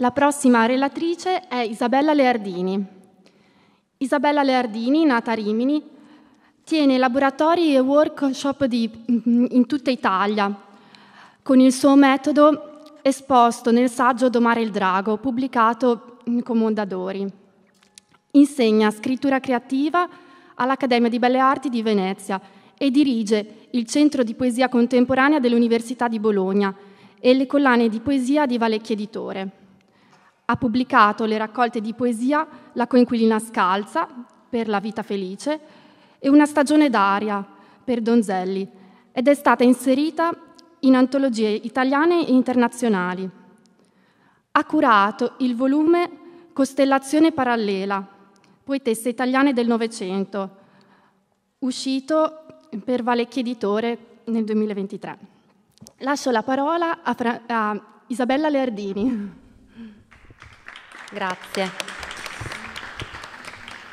La prossima relatrice è Isabella Leardini. Isabella Leardini, nata a Rimini, tiene laboratori e workshop di, in tutta Italia con il suo metodo esposto nel saggio Domare il Drago, pubblicato con Mondadori. Insegna scrittura creativa all'Accademia di Belle Arti di Venezia e dirige il Centro di Poesia Contemporanea dell'Università di Bologna e le collane di poesia di Valecchi Editore. Ha pubblicato le raccolte di poesia La coinquilina scalza per La vita felice e Una stagione d'aria per Donzelli ed è stata inserita in antologie italiane e internazionali. Ha curato il volume Costellazione parallela, poetesse italiane del Novecento, uscito per Valecchi Editore nel 2023. Lascio la parola a, Fra- a Isabella Leardini. Grazie.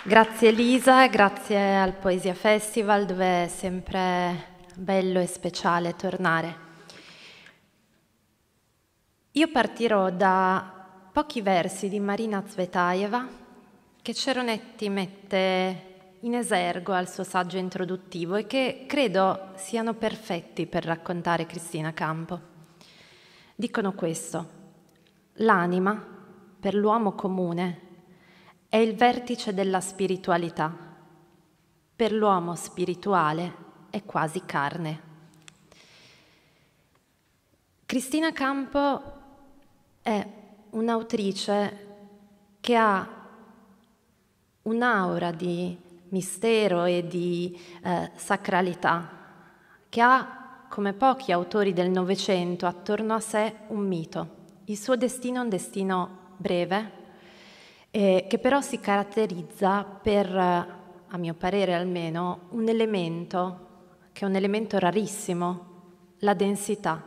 Grazie Elisa, grazie al Poesia Festival dove è sempre bello e speciale tornare. Io partirò da pochi versi di Marina Zvetaeva che Ceronetti mette in esergo al suo saggio introduttivo e che credo siano perfetti per raccontare Cristina Campo. Dicono questo, l'anima per l'uomo comune è il vertice della spiritualità. Per l'uomo spirituale è quasi carne. Cristina Campo è un'autrice che ha un'aura di mistero e di eh, sacralità, che ha, come pochi autori del Novecento, attorno a sé un mito. Il suo destino è un destino breve, eh, che però si caratterizza per, eh, a mio parere almeno, un elemento che è un elemento rarissimo, la densità.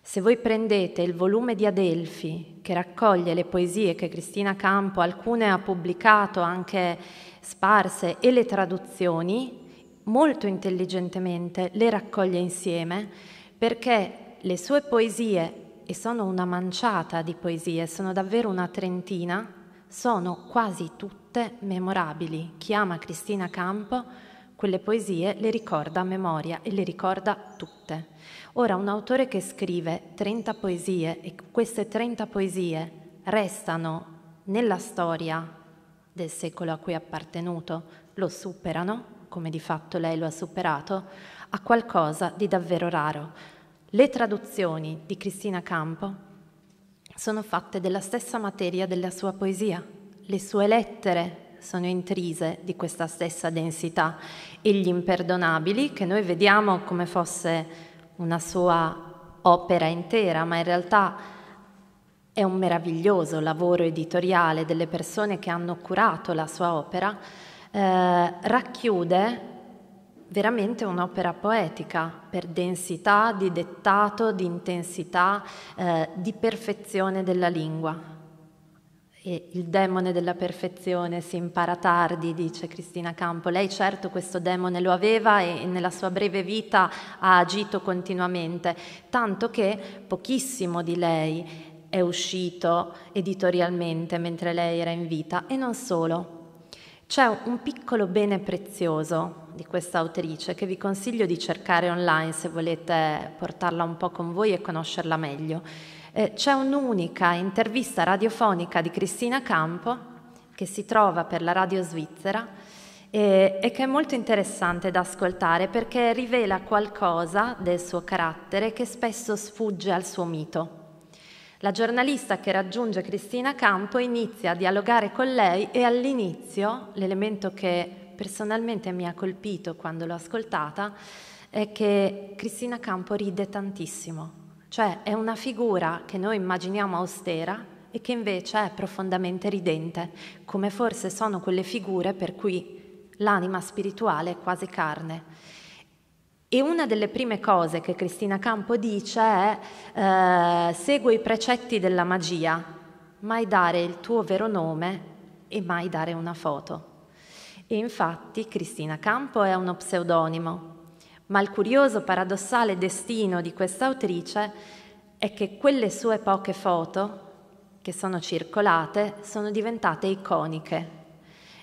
Se voi prendete il volume di Adelfi, che raccoglie le poesie che Cristina Campo, alcune ha pubblicato anche sparse, e le traduzioni, molto intelligentemente le raccoglie insieme perché le sue poesie e sono una manciata di poesie, sono davvero una trentina, sono quasi tutte memorabili. Chi ama Cristina Campo quelle poesie le ricorda a memoria e le ricorda tutte. Ora, un autore che scrive 30 poesie e queste 30 poesie restano nella storia del secolo a cui è appartenuto, lo superano, come di fatto lei lo ha superato, ha qualcosa di davvero raro. Le traduzioni di Cristina Campo sono fatte della stessa materia della sua poesia. Le sue lettere sono intrise di questa stessa densità e gli imperdonabili, che noi vediamo come fosse una sua opera intera, ma in realtà è un meraviglioso lavoro editoriale delle persone che hanno curato la sua opera, eh, racchiude veramente un'opera poetica per densità, di dettato, di intensità, eh, di perfezione della lingua. E il demone della perfezione si impara tardi, dice Cristina Campo. Lei certo questo demone lo aveva e nella sua breve vita ha agito continuamente, tanto che pochissimo di lei è uscito editorialmente mentre lei era in vita e non solo, c'è un piccolo bene prezioso di questa autrice che vi consiglio di cercare online se volete portarla un po' con voi e conoscerla meglio. Eh, c'è un'unica intervista radiofonica di Cristina Campo che si trova per la radio svizzera e, eh, e che è molto interessante da ascoltare perché rivela qualcosa del suo carattere che spesso sfugge al suo mito. La giornalista che raggiunge Cristina Campo inizia a dialogare con lei e all'inizio l'elemento che personalmente mi ha colpito quando l'ho ascoltata è che Cristina Campo ride tantissimo, cioè è una figura che noi immaginiamo austera e che invece è profondamente ridente, come forse sono quelle figure per cui l'anima spirituale è quasi carne, e una delle prime cose che Cristina Campo dice è eh, segue i precetti della magia, mai dare il tuo vero nome e mai dare una foto. E infatti Cristina Campo è uno pseudonimo, ma il curioso paradossale destino di questa autrice è che quelle sue poche foto, che sono circolate, sono diventate iconiche.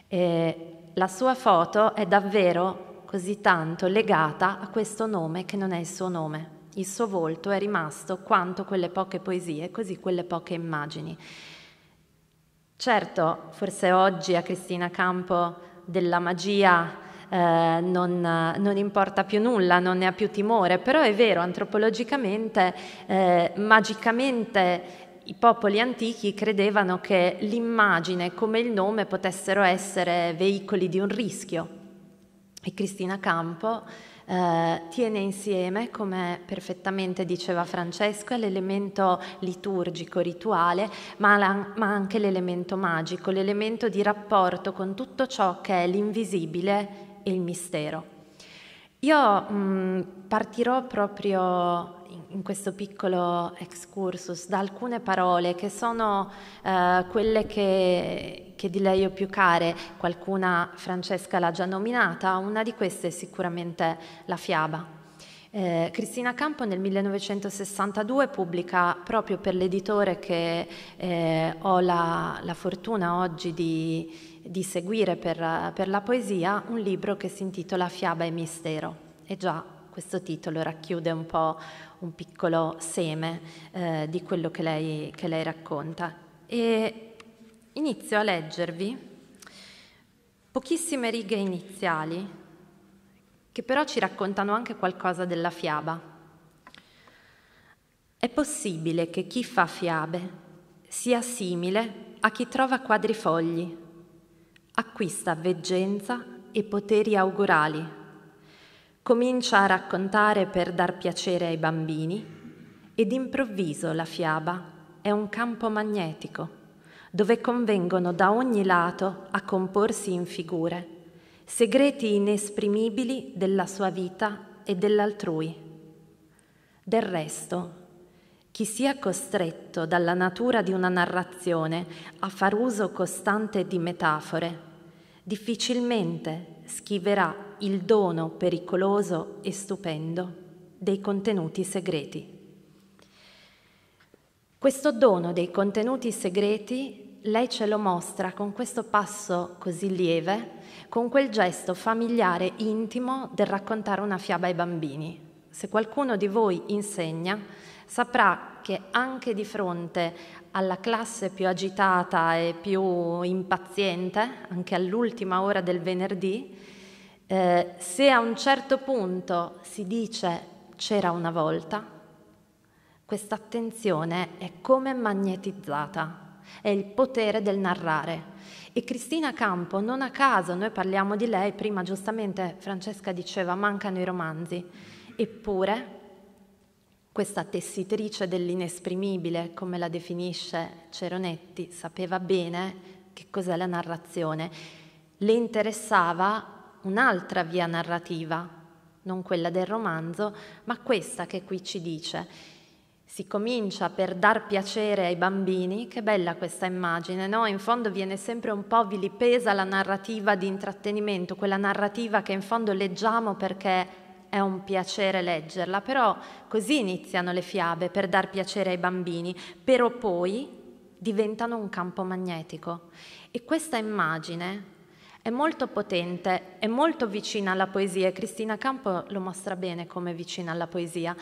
E la sua foto è davvero così tanto legata a questo nome che non è il suo nome. Il suo volto è rimasto quanto quelle poche poesie, così quelle poche immagini. Certo, forse oggi a Cristina Campo della magia eh, non, non, importa più nulla, non ne ha più timore, però è vero, antropologicamente, eh, magicamente i popoli antichi credevano che l'immagine come il nome potessero essere veicoli di un rischio, e Cristina Campo eh, tiene insieme, come perfettamente diceva Francesco, l'elemento liturgico, rituale, ma, la, ma anche l'elemento magico, l'elemento di rapporto con tutto ciò che è l'invisibile e il mistero. Io mh, mm, partirò proprio in questo piccolo excursus da alcune parole che sono eh, quelle che che di lei ho più care, qualcuna Francesca l'ha già nominata, una di queste è sicuramente la fiaba. Eh, Cristina Campo nel 1962 pubblica proprio per l'editore che eh, ho la, la, fortuna oggi di, di seguire per, per la poesia un libro che si intitola Fiaba e Mistero. E già questo titolo racchiude un po' un piccolo seme eh, di quello che lei, che lei racconta. E inizio a leggervi pochissime righe iniziali che però ci raccontano anche qualcosa della fiaba. È possibile che chi fa fiabe sia simile a chi trova quadrifogli, acquista veggenza e poteri augurali, comincia a raccontare per dar piacere ai bambini ed improvviso la fiaba è un campo magnetico dove convengono da ogni lato a comporsi in figure, segreti inesprimibili della sua vita e dell'altrui. Del resto, chi sia costretto dalla natura di una narrazione a far uso costante di metafore, difficilmente schiverà il dono pericoloso e stupendo dei contenuti segreti. Questo dono dei contenuti segreti lei ce lo mostra con questo passo così lieve, con quel gesto familiare intimo del raccontare una fiaba ai bambini. Se qualcuno di voi insegna, saprà che anche di fronte alla classe più agitata e più impaziente, anche all'ultima ora del venerdì, eh, se a un certo punto si dice c'era una volta, questa attenzione è come magnetizzata, è il potere del narrare. E Cristina Campo, non a caso noi parliamo di lei, prima giustamente Francesca diceva mancano i romanzi, eppure questa tessitrice dell'inesprimibile, come la definisce Ceronetti, sapeva bene che cos'è la narrazione. Le interessava un'altra via narrativa, non quella del romanzo, ma questa che qui ci dice si comincia per dar piacere ai bambini, che bella questa immagine, no? In fondo viene sempre un po' vilipesa la narrativa di intrattenimento, quella narrativa che in fondo leggiamo perché è un piacere leggerla, però così iniziano le fiabe, per dar piacere ai bambini, però poi diventano un campo magnetico. E questa immagine è molto potente, è molto vicina alla poesia Cristina Campo lo mostra bene come vicina alla poesia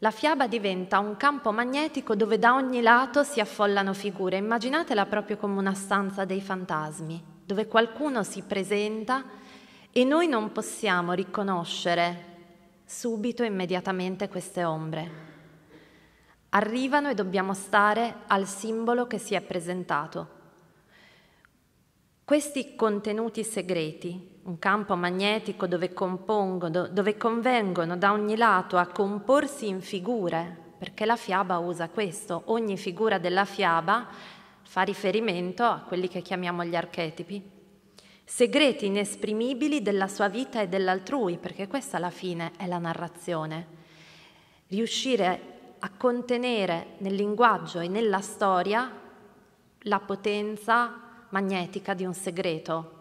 la fiaba diventa un campo magnetico dove da ogni lato si affollano figure. Immaginatela proprio come una stanza dei fantasmi, dove qualcuno si presenta e noi non possiamo riconoscere subito, immediatamente queste ombre. Arrivano e dobbiamo stare al simbolo che si è presentato. Questi contenuti segreti, un campo magnetico dove, dove convengono da ogni lato a comporsi in figure, perché la fiaba usa questo, ogni figura della fiaba fa riferimento a quelli che chiamiamo gli archetipi, segreti inesprimibili della sua vita e dell'altrui, perché questa alla fine è la narrazione. Riuscire a contenere nel linguaggio e nella storia la potenza magnetica di un segreto,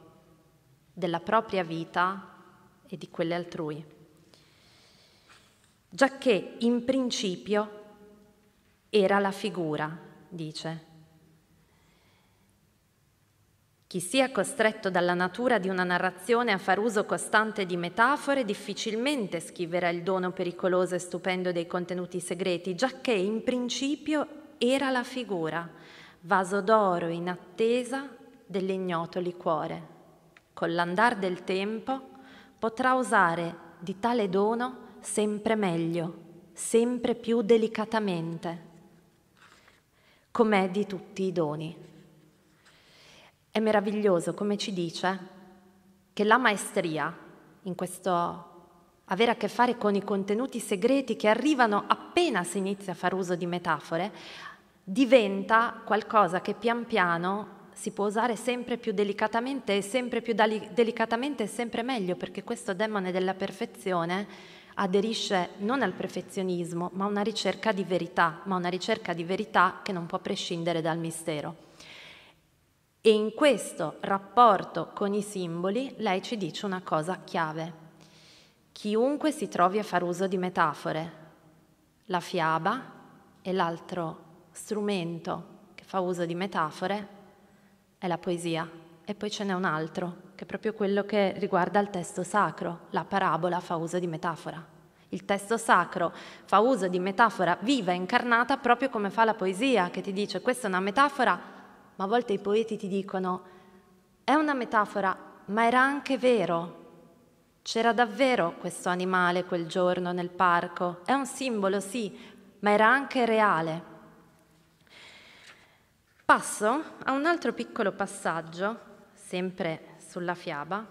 della propria vita e di quelle altrui. Giacché in principio era la figura, dice. Chi sia costretto dalla natura di una narrazione a far uso costante di metafore difficilmente scriverà il dono pericoloso e stupendo dei contenuti segreti, giacché in principio era la figura, vaso d'oro in attesa dell'ignoto liquore. Con l'andar del tempo potrà usare di tale dono sempre meglio, sempre più delicatamente, com'è di tutti i doni. È meraviglioso come ci dice che la maestria, in questo avere a che fare con i contenuti segreti che arrivano appena si inizia a far uso di metafore, diventa qualcosa che pian piano si può usare sempre più delicatamente e sempre più delicatamente e sempre meglio, perché questo demone della perfezione aderisce non al perfezionismo, ma a una ricerca di verità, ma una ricerca di verità che non può prescindere dal mistero. E in questo rapporto con i simboli lei ci dice una cosa chiave. Chiunque si trovi a far uso di metafore, la fiaba e l'altro strumento che fa uso di metafore è la poesia e poi ce n'è un altro, che è proprio quello che riguarda il testo sacro. La parabola fa uso di metafora. Il testo sacro fa uso di metafora viva incarnata proprio come fa la poesia, che ti dice questa è una metafora, ma a volte i poeti ti dicono è una metafora, ma era anche vero. C'era davvero questo animale quel giorno nel parco, è un simbolo sì, ma era anche reale. Passo a un altro piccolo passaggio, sempre sulla fiaba,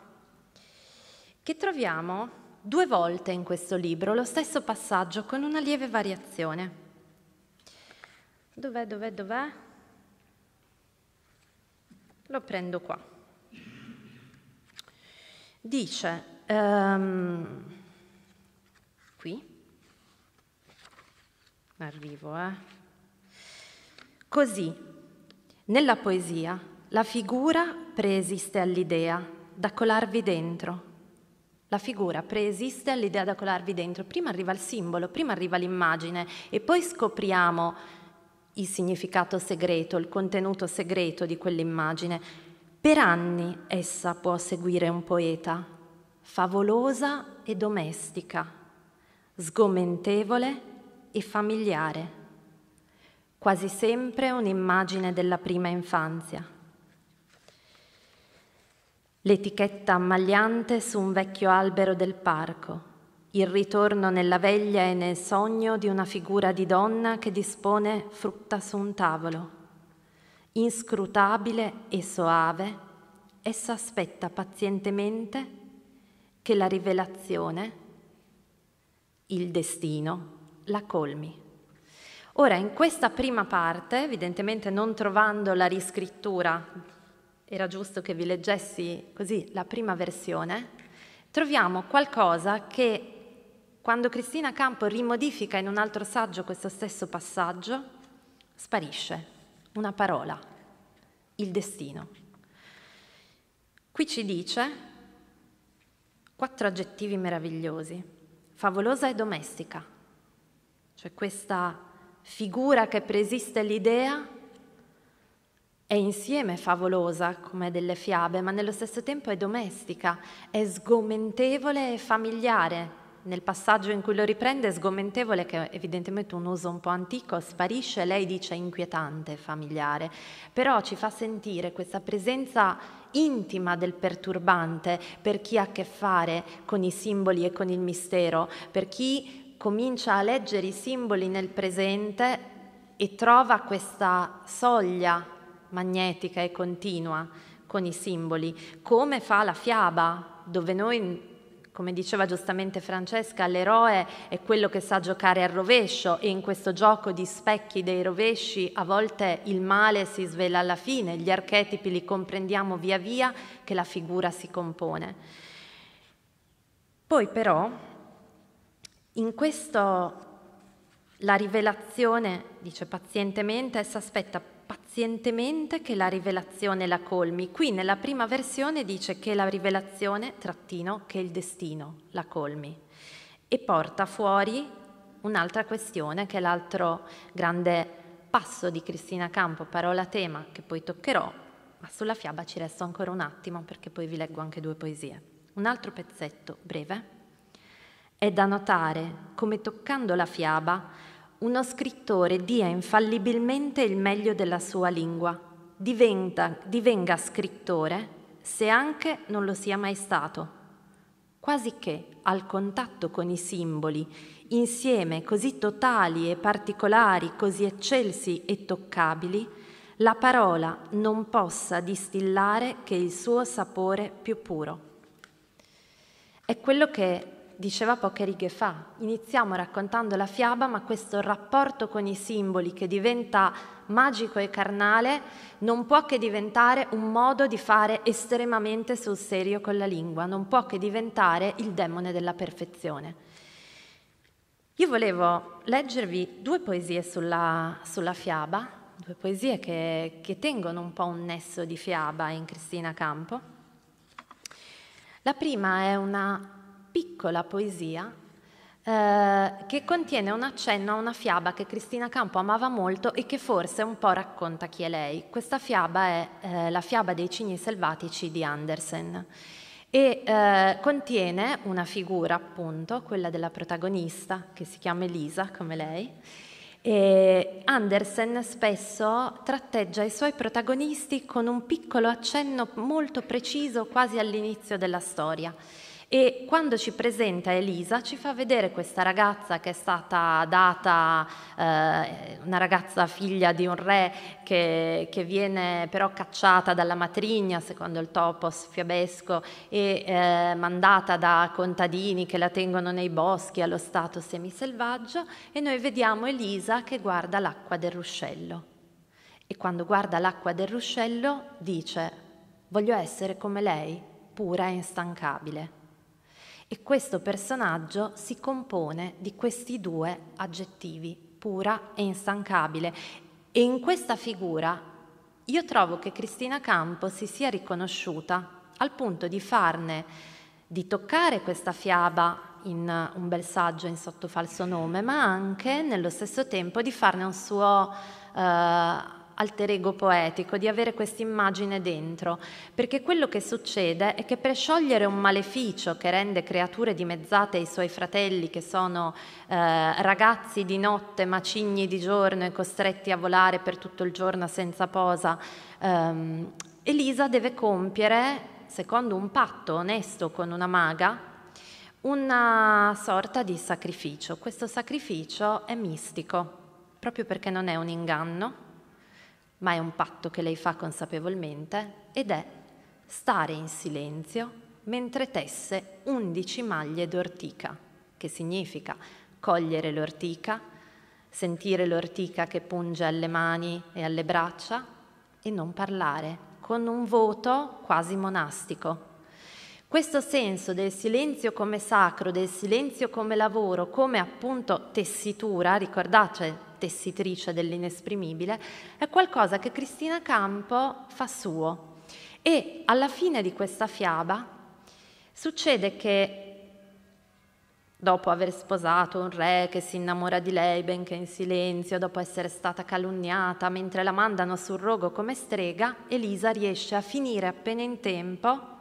che troviamo due volte in questo libro, lo stesso passaggio con una lieve variazione. Dov'è, dov'è, dov'è? Lo prendo qua. Dice, um, qui, arrivo, eh. Così, nella poesia la figura preesiste all'idea da colarvi dentro. La figura preesiste all'idea da colarvi dentro. Prima arriva il simbolo, prima arriva l'immagine e poi scopriamo il significato segreto, il contenuto segreto di quell'immagine. Per anni essa può seguire un poeta, favolosa e domestica, sgomentevole e familiare quasi sempre un'immagine della prima infanzia. L'etichetta ammagliante su un vecchio albero del parco, il ritorno nella veglia e nel sogno di una figura di donna che dispone frutta su un tavolo. Inscrutabile e soave, essa aspetta pazientemente che la rivelazione, il destino, la colmi. Ora, in questa prima parte, evidentemente non trovando la riscrittura, era giusto che vi leggessi così la prima versione, troviamo qualcosa che quando Cristina Campo rimodifica in un altro saggio questo stesso passaggio, sparisce una parola, il destino. Qui ci dice quattro aggettivi meravigliosi, favolosa e domestica, cioè questa figura che preesiste l'idea è insieme favolosa come delle fiabe, ma nello stesso tempo è domestica, è sgomentevole e familiare. Nel passaggio in cui lo riprende è sgomentevole, che è evidentemente un uso un po' antico, sparisce, lei dice inquietante, familiare, però ci fa sentire questa presenza intima del perturbante per chi ha a che fare con i simboli e con il mistero, per chi comincia a leggere i simboli nel presente e trova questa soglia magnetica e continua con i simboli, come fa la fiaba, dove noi, come diceva giustamente Francesca, l'eroe è quello che sa giocare al rovescio e in questo gioco di specchi dei rovesci a volte il male si svela alla fine, gli archetipi li comprendiamo via via che la figura si compone. Poi però in questo la rivelazione, dice pazientemente, essa aspetta pazientemente che la rivelazione la colmi. Qui nella prima versione dice che la rivelazione, trattino, che il destino la colmi. E porta fuori un'altra questione che è l'altro grande passo di Cristina Campo, parola tema, che poi toccherò, ma sulla fiaba ci resto ancora un attimo perché poi vi leggo anche due poesie. Un altro pezzetto breve. È da notare come toccando la fiaba uno scrittore dia infallibilmente il meglio della sua lingua, Diventa, divenga scrittore se anche non lo sia mai stato, quasi che al contatto con i simboli, insieme così totali e particolari, così eccelsi e toccabili, la parola non possa distillare che il suo sapore più puro. È quello che diceva poche righe fa. Iniziamo raccontando la fiaba, ma questo rapporto con i simboli che diventa magico e carnale non può che diventare un modo di fare estremamente sul serio con la lingua, non può che diventare il demone della perfezione. Io volevo leggervi due poesie sulla, sulla fiaba, due poesie che, che tengono un po' un nesso di fiaba in Cristina Campo. La prima è una piccola poesia eh, che contiene un accenno a una fiaba che Cristina Campo amava molto e che forse un po' racconta chi è lei. Questa fiaba è eh, la fiaba dei cigni selvatici di Andersen e eh, contiene una figura, appunto, quella della protagonista, che si chiama Elisa, come lei. E Andersen spesso tratteggia i suoi protagonisti con un piccolo accenno molto preciso quasi all'inizio della storia. E quando ci presenta Elisa ci fa vedere questa ragazza che è stata data, eh, una ragazza figlia di un re che, che, viene però cacciata dalla matrigna, secondo il topos fiabesco, e eh, mandata da contadini che la tengono nei boschi allo stato semiselvaggio, e noi vediamo Elisa che guarda l'acqua del ruscello. E quando guarda l'acqua del ruscello dice, voglio essere come lei, pura e instancabile. E questo personaggio si compone di questi due aggettivi, pura e instancabile. E in questa figura io trovo che Cristina Campo si sia riconosciuta al punto di farne, di toccare questa fiaba in un bel saggio in sotto falso nome, ma anche nello stesso tempo di farne un suo... Eh, alter ego poetico, di avere questa immagine dentro, perché quello che succede è che per sciogliere un maleficio che rende creature dimezzate i suoi fratelli, che sono eh, ragazzi di notte, macigni di giorno e costretti a volare per tutto il giorno senza posa, ehm, Elisa deve compiere, secondo un patto onesto con una maga, una sorta di sacrificio. Questo sacrificio è mistico, proprio perché non è un inganno, ma è un patto che lei fa consapevolmente ed è stare in silenzio mentre tesse 11 maglie d'ortica, che significa cogliere l'ortica, sentire l'ortica che punge alle mani e alle braccia e non parlare, con un voto quasi monastico, questo senso del silenzio come sacro, del silenzio come lavoro, come appunto tessitura, ricordate tessitrice dell'inesprimibile, è qualcosa che Cristina Campo fa suo. E alla fine di questa fiaba succede che dopo aver sposato un re che si innamora di lei benché in silenzio, dopo essere stata calunniata, mentre la mandano sul rogo come strega, Elisa riesce a finire appena in tempo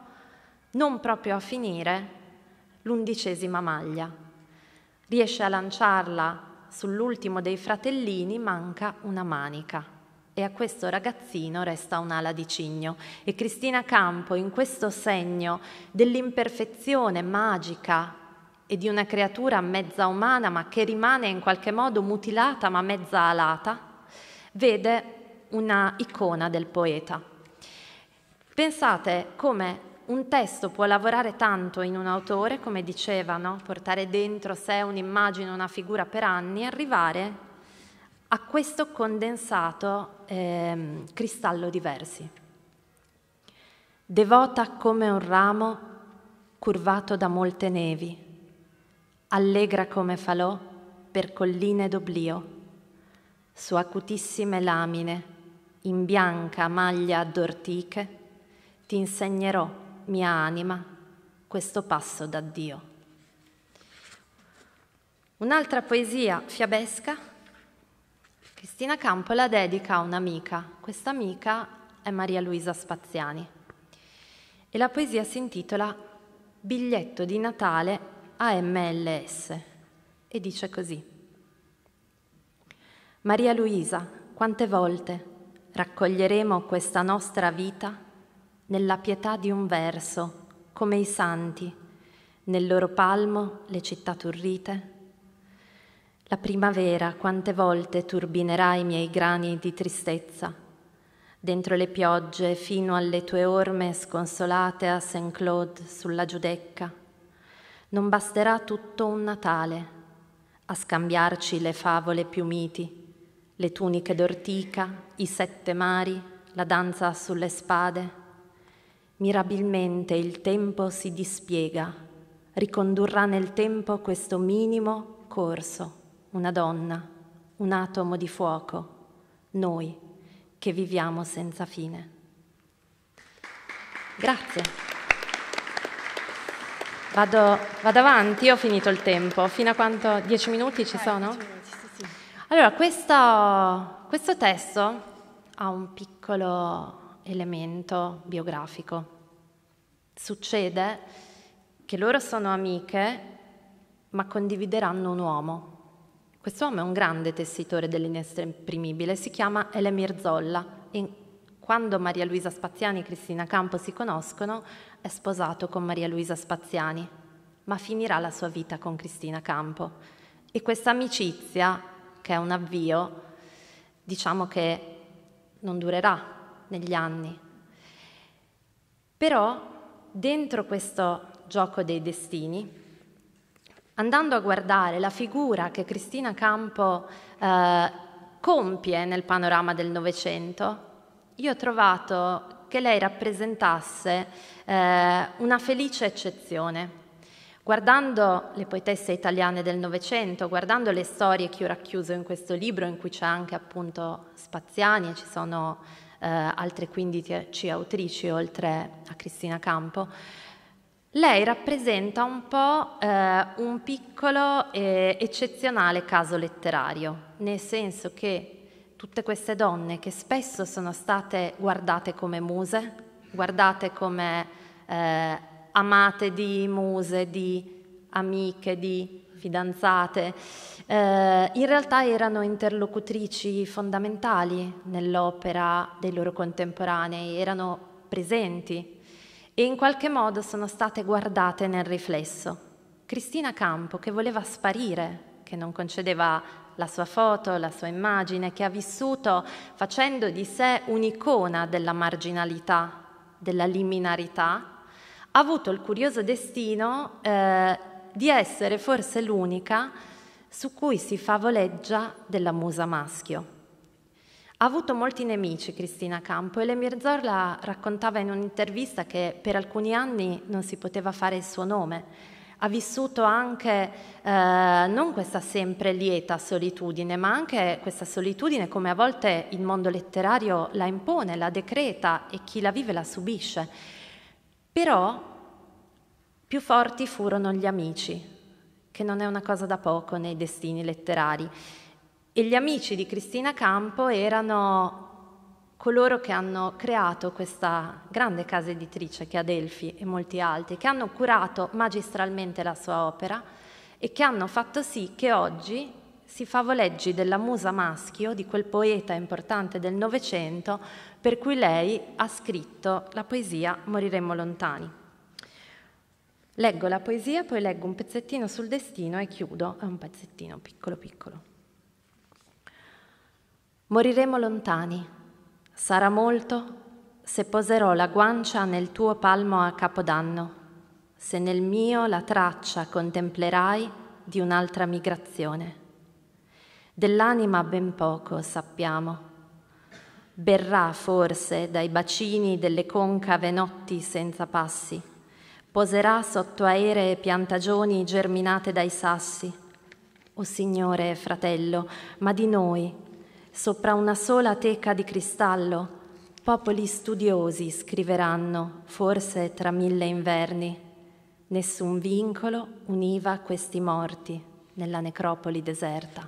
non proprio a finire l'undicesima maglia. Riesce a lanciarla sull'ultimo dei fratellini, manca una manica e a questo ragazzino resta un'ala di cigno. E Cristina Campo, in questo segno dell'imperfezione magica e di una creatura mezza umana ma che rimane in qualche modo mutilata ma mezza alata, vede una icona del poeta. Pensate come un testo può lavorare tanto in un autore, come diceva, no? portare dentro sé un'immagine, una figura per anni e arrivare a questo condensato eh, cristallo di versi. Devota come un ramo curvato da molte nevi, allegra come falò per colline d'oblio, su acutissime lamine, in bianca maglia d'ortiche, ti insegnerò mia anima, questo passo da Dio. Un'altra poesia fiabesca, Cristina Campo la dedica a un'amica, questa amica è Maria Luisa Spaziani e la poesia si intitola Biglietto di Natale a MLS e dice così. Maria Luisa, quante volte raccoglieremo questa nostra vita nella pietà di un verso, come i santi, nel loro palmo le città turrite. La primavera quante volte turbinerà i miei grani di tristezza, dentro le piogge fino alle tue orme sconsolate a Saint-Claude sulla Giudecca. Non basterà tutto un Natale a scambiarci le favole più miti, le tuniche d'ortica, i sette mari, la danza sulle spade Mirabilmente il tempo si dispiega, ricondurrà nel tempo questo minimo corso, una donna, un atomo di fuoco, noi che viviamo senza fine. Grazie. Vado, vado avanti, ho finito il tempo. Fino a quanto? Dieci minuti ci sono? Allora, questo, questo testo ha un piccolo elemento biografico. Succede che loro sono amiche, ma condivideranno un uomo. Quest'uomo è un grande tessitore dell'inesprimibile, si chiama Elemir Zolla e quando Maria Luisa Spaziani e Cristina Campo si conoscono è sposato con Maria Luisa Spaziani, ma finirà la sua vita con Cristina Campo. E questa amicizia, che è un avvio, diciamo che non durerà negli anni. Però dentro questo gioco dei destini, andando a guardare la figura che Cristina Campo eh, compie nel panorama del Novecento, io ho trovato che lei rappresentasse eh, una felice eccezione. Guardando le poetesse italiane del Novecento, guardando le storie che ho racchiuso in questo libro, in cui c'è anche appunto Spaziani e ci sono eh, altre 15 autrici oltre a Cristina Campo, lei rappresenta un po' eh, un piccolo e eh, eccezionale caso letterario, nel senso che tutte queste donne che spesso sono state guardate come muse, guardate come eh, amate di muse, di amiche, di fidanzate, eh, in realtà erano interlocutrici fondamentali nell'opera dei loro contemporanei, erano presenti e in qualche modo sono state guardate nel riflesso. Cristina Campo, che voleva sparire, che non concedeva la sua foto, la sua immagine, che ha vissuto facendo di sé un'icona della marginalità, della liminarità, ha avuto il curioso destino eh, di essere forse l'unica su cui si favoleggia della musa maschio. Ha avuto molti nemici Cristina Campo e Lemir Zorla raccontava in un'intervista che per alcuni anni non si poteva fare il suo nome. Ha vissuto anche eh, non questa sempre lieta solitudine, ma anche questa solitudine come a volte il mondo letterario la impone, la decreta e chi la vive la subisce. Però più forti furono gli amici, che non è una cosa da poco nei destini letterari. E gli amici di Cristina Campo erano coloro che hanno creato questa grande casa editrice che ha Delfi e molti altri, che hanno curato magistralmente la sua opera e che hanno fatto sì che oggi si favoleggi della musa maschio, di quel poeta importante del Novecento, per cui lei ha scritto la poesia Moriremo lontani. Leggo la poesia, poi leggo un pezzettino sul destino e chiudo, è un pezzettino piccolo piccolo. Moriremo lontani, sarà molto se poserò la guancia nel tuo palmo a capodanno, se nel mio la traccia contemplerai di un'altra migrazione. Dell'anima ben poco sappiamo. Berrà forse dai bacini delle concave notti senza passi poserà sotto aeree piantagioni germinate dai sassi. O Signore fratello, ma di noi, sopra una sola teca di cristallo, popoli studiosi scriveranno, forse tra mille inverni. Nessun vincolo univa questi morti nella necropoli deserta.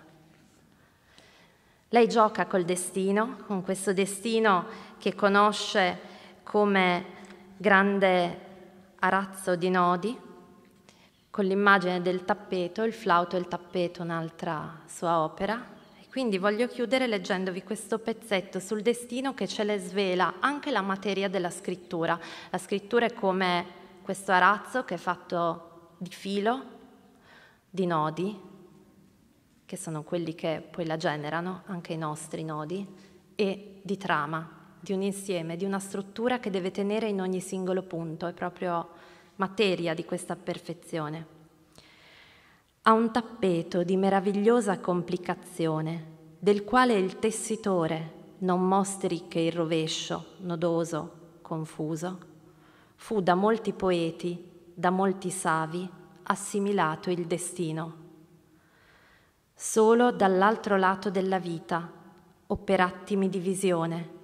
Lei gioca col destino, con questo destino che conosce come grande a razzo di nodi, con l'immagine del tappeto, il flauto e il tappeto, un'altra sua opera. E quindi voglio chiudere leggendovi questo pezzetto sul destino che ce le svela anche la materia della scrittura. La scrittura è come questo arazzo che è fatto di filo, di nodi, che sono quelli che poi la generano, anche i nostri nodi, e di trama di un insieme, di una struttura che deve tenere in ogni singolo punto, è proprio materia di questa perfezione. Ha un tappeto di meravigliosa complicazione, del quale il tessitore non mostri che il rovescio, nodoso, confuso, fu da molti poeti, da molti savi, assimilato il destino. Solo dall'altro lato della vita, o per attimi di visione,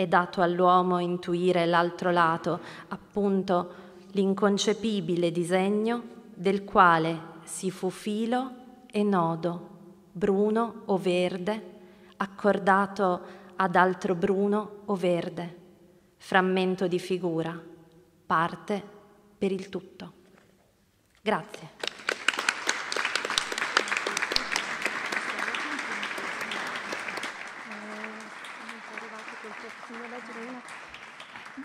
è dato all'uomo intuire l'altro lato, appunto l'inconcepibile disegno del quale si fu filo e nodo, bruno o verde, accordato ad altro bruno o verde, frammento di figura, parte per il tutto. Grazie.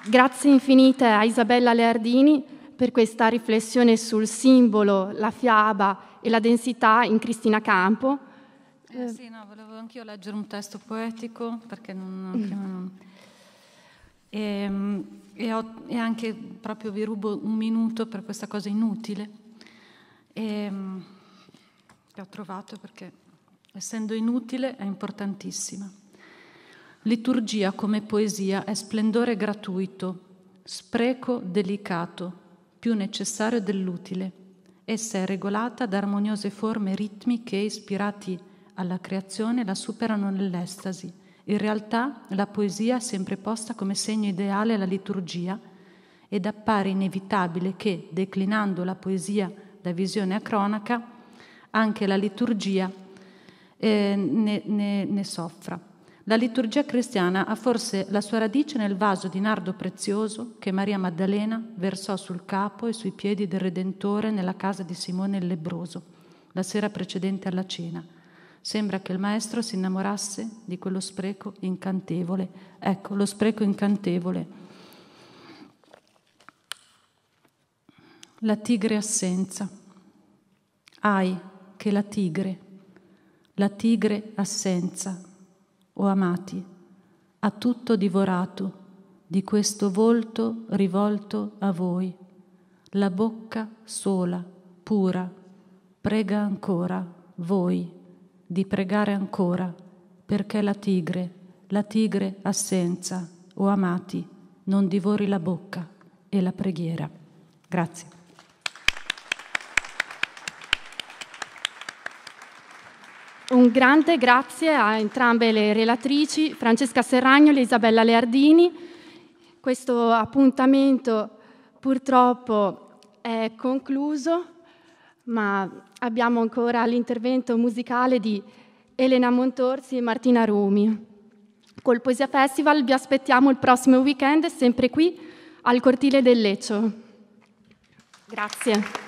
Grazie infinite a Isabella Leardini per questa riflessione sul simbolo, la fiaba e la densità in Cristina Campo. Eh, eh sì, no, volevo anch'io leggere un testo poetico perché non... non... Mm. E, ehm, e, ho, e, anche proprio vi rubo un minuto per questa cosa inutile e, ehm, che ho trovato perché essendo inutile è importantissima. Liturgia come poesia è splendore gratuito, spreco delicato, più necessario dell'utile. Essa è regolata da armoniose forme ritmiche ispirati alla creazione la superano nell'estasi. In realtà la poesia è sempre posta come segno ideale alla liturgia ed appare inevitabile che, declinando la poesia da visione a cronaca, anche la liturgia eh, ne, ne, ne soffra. La liturgia cristiana ha forse la sua radice nel vaso di nardo prezioso che Maria Maddalena versò sul capo e sui piedi del Redentore nella casa di Simone il Lebroso, la sera precedente alla cena. Sembra che il maestro si innamorasse di quello spreco incantevole. Ecco, lo spreco incantevole. La tigre assenza. Ai, che la tigre. La tigre assenza o amati, ha tutto divorato di questo volto rivolto a voi, la bocca sola, pura, prega ancora voi di pregare ancora, perché la tigre, la tigre assenza o amati, non divori la bocca e la preghiera. Grazie. Un grande grazie a entrambe le relatrici, Francesca Serragnoli e Isabella Leardini. Questo appuntamento purtroppo è concluso, ma abbiamo ancora l'intervento musicale di Elena Montorsi e Martina Rumi. Col Poesia Festival vi aspettiamo il prossimo weekend sempre qui al Cortile del Leccio. Grazie.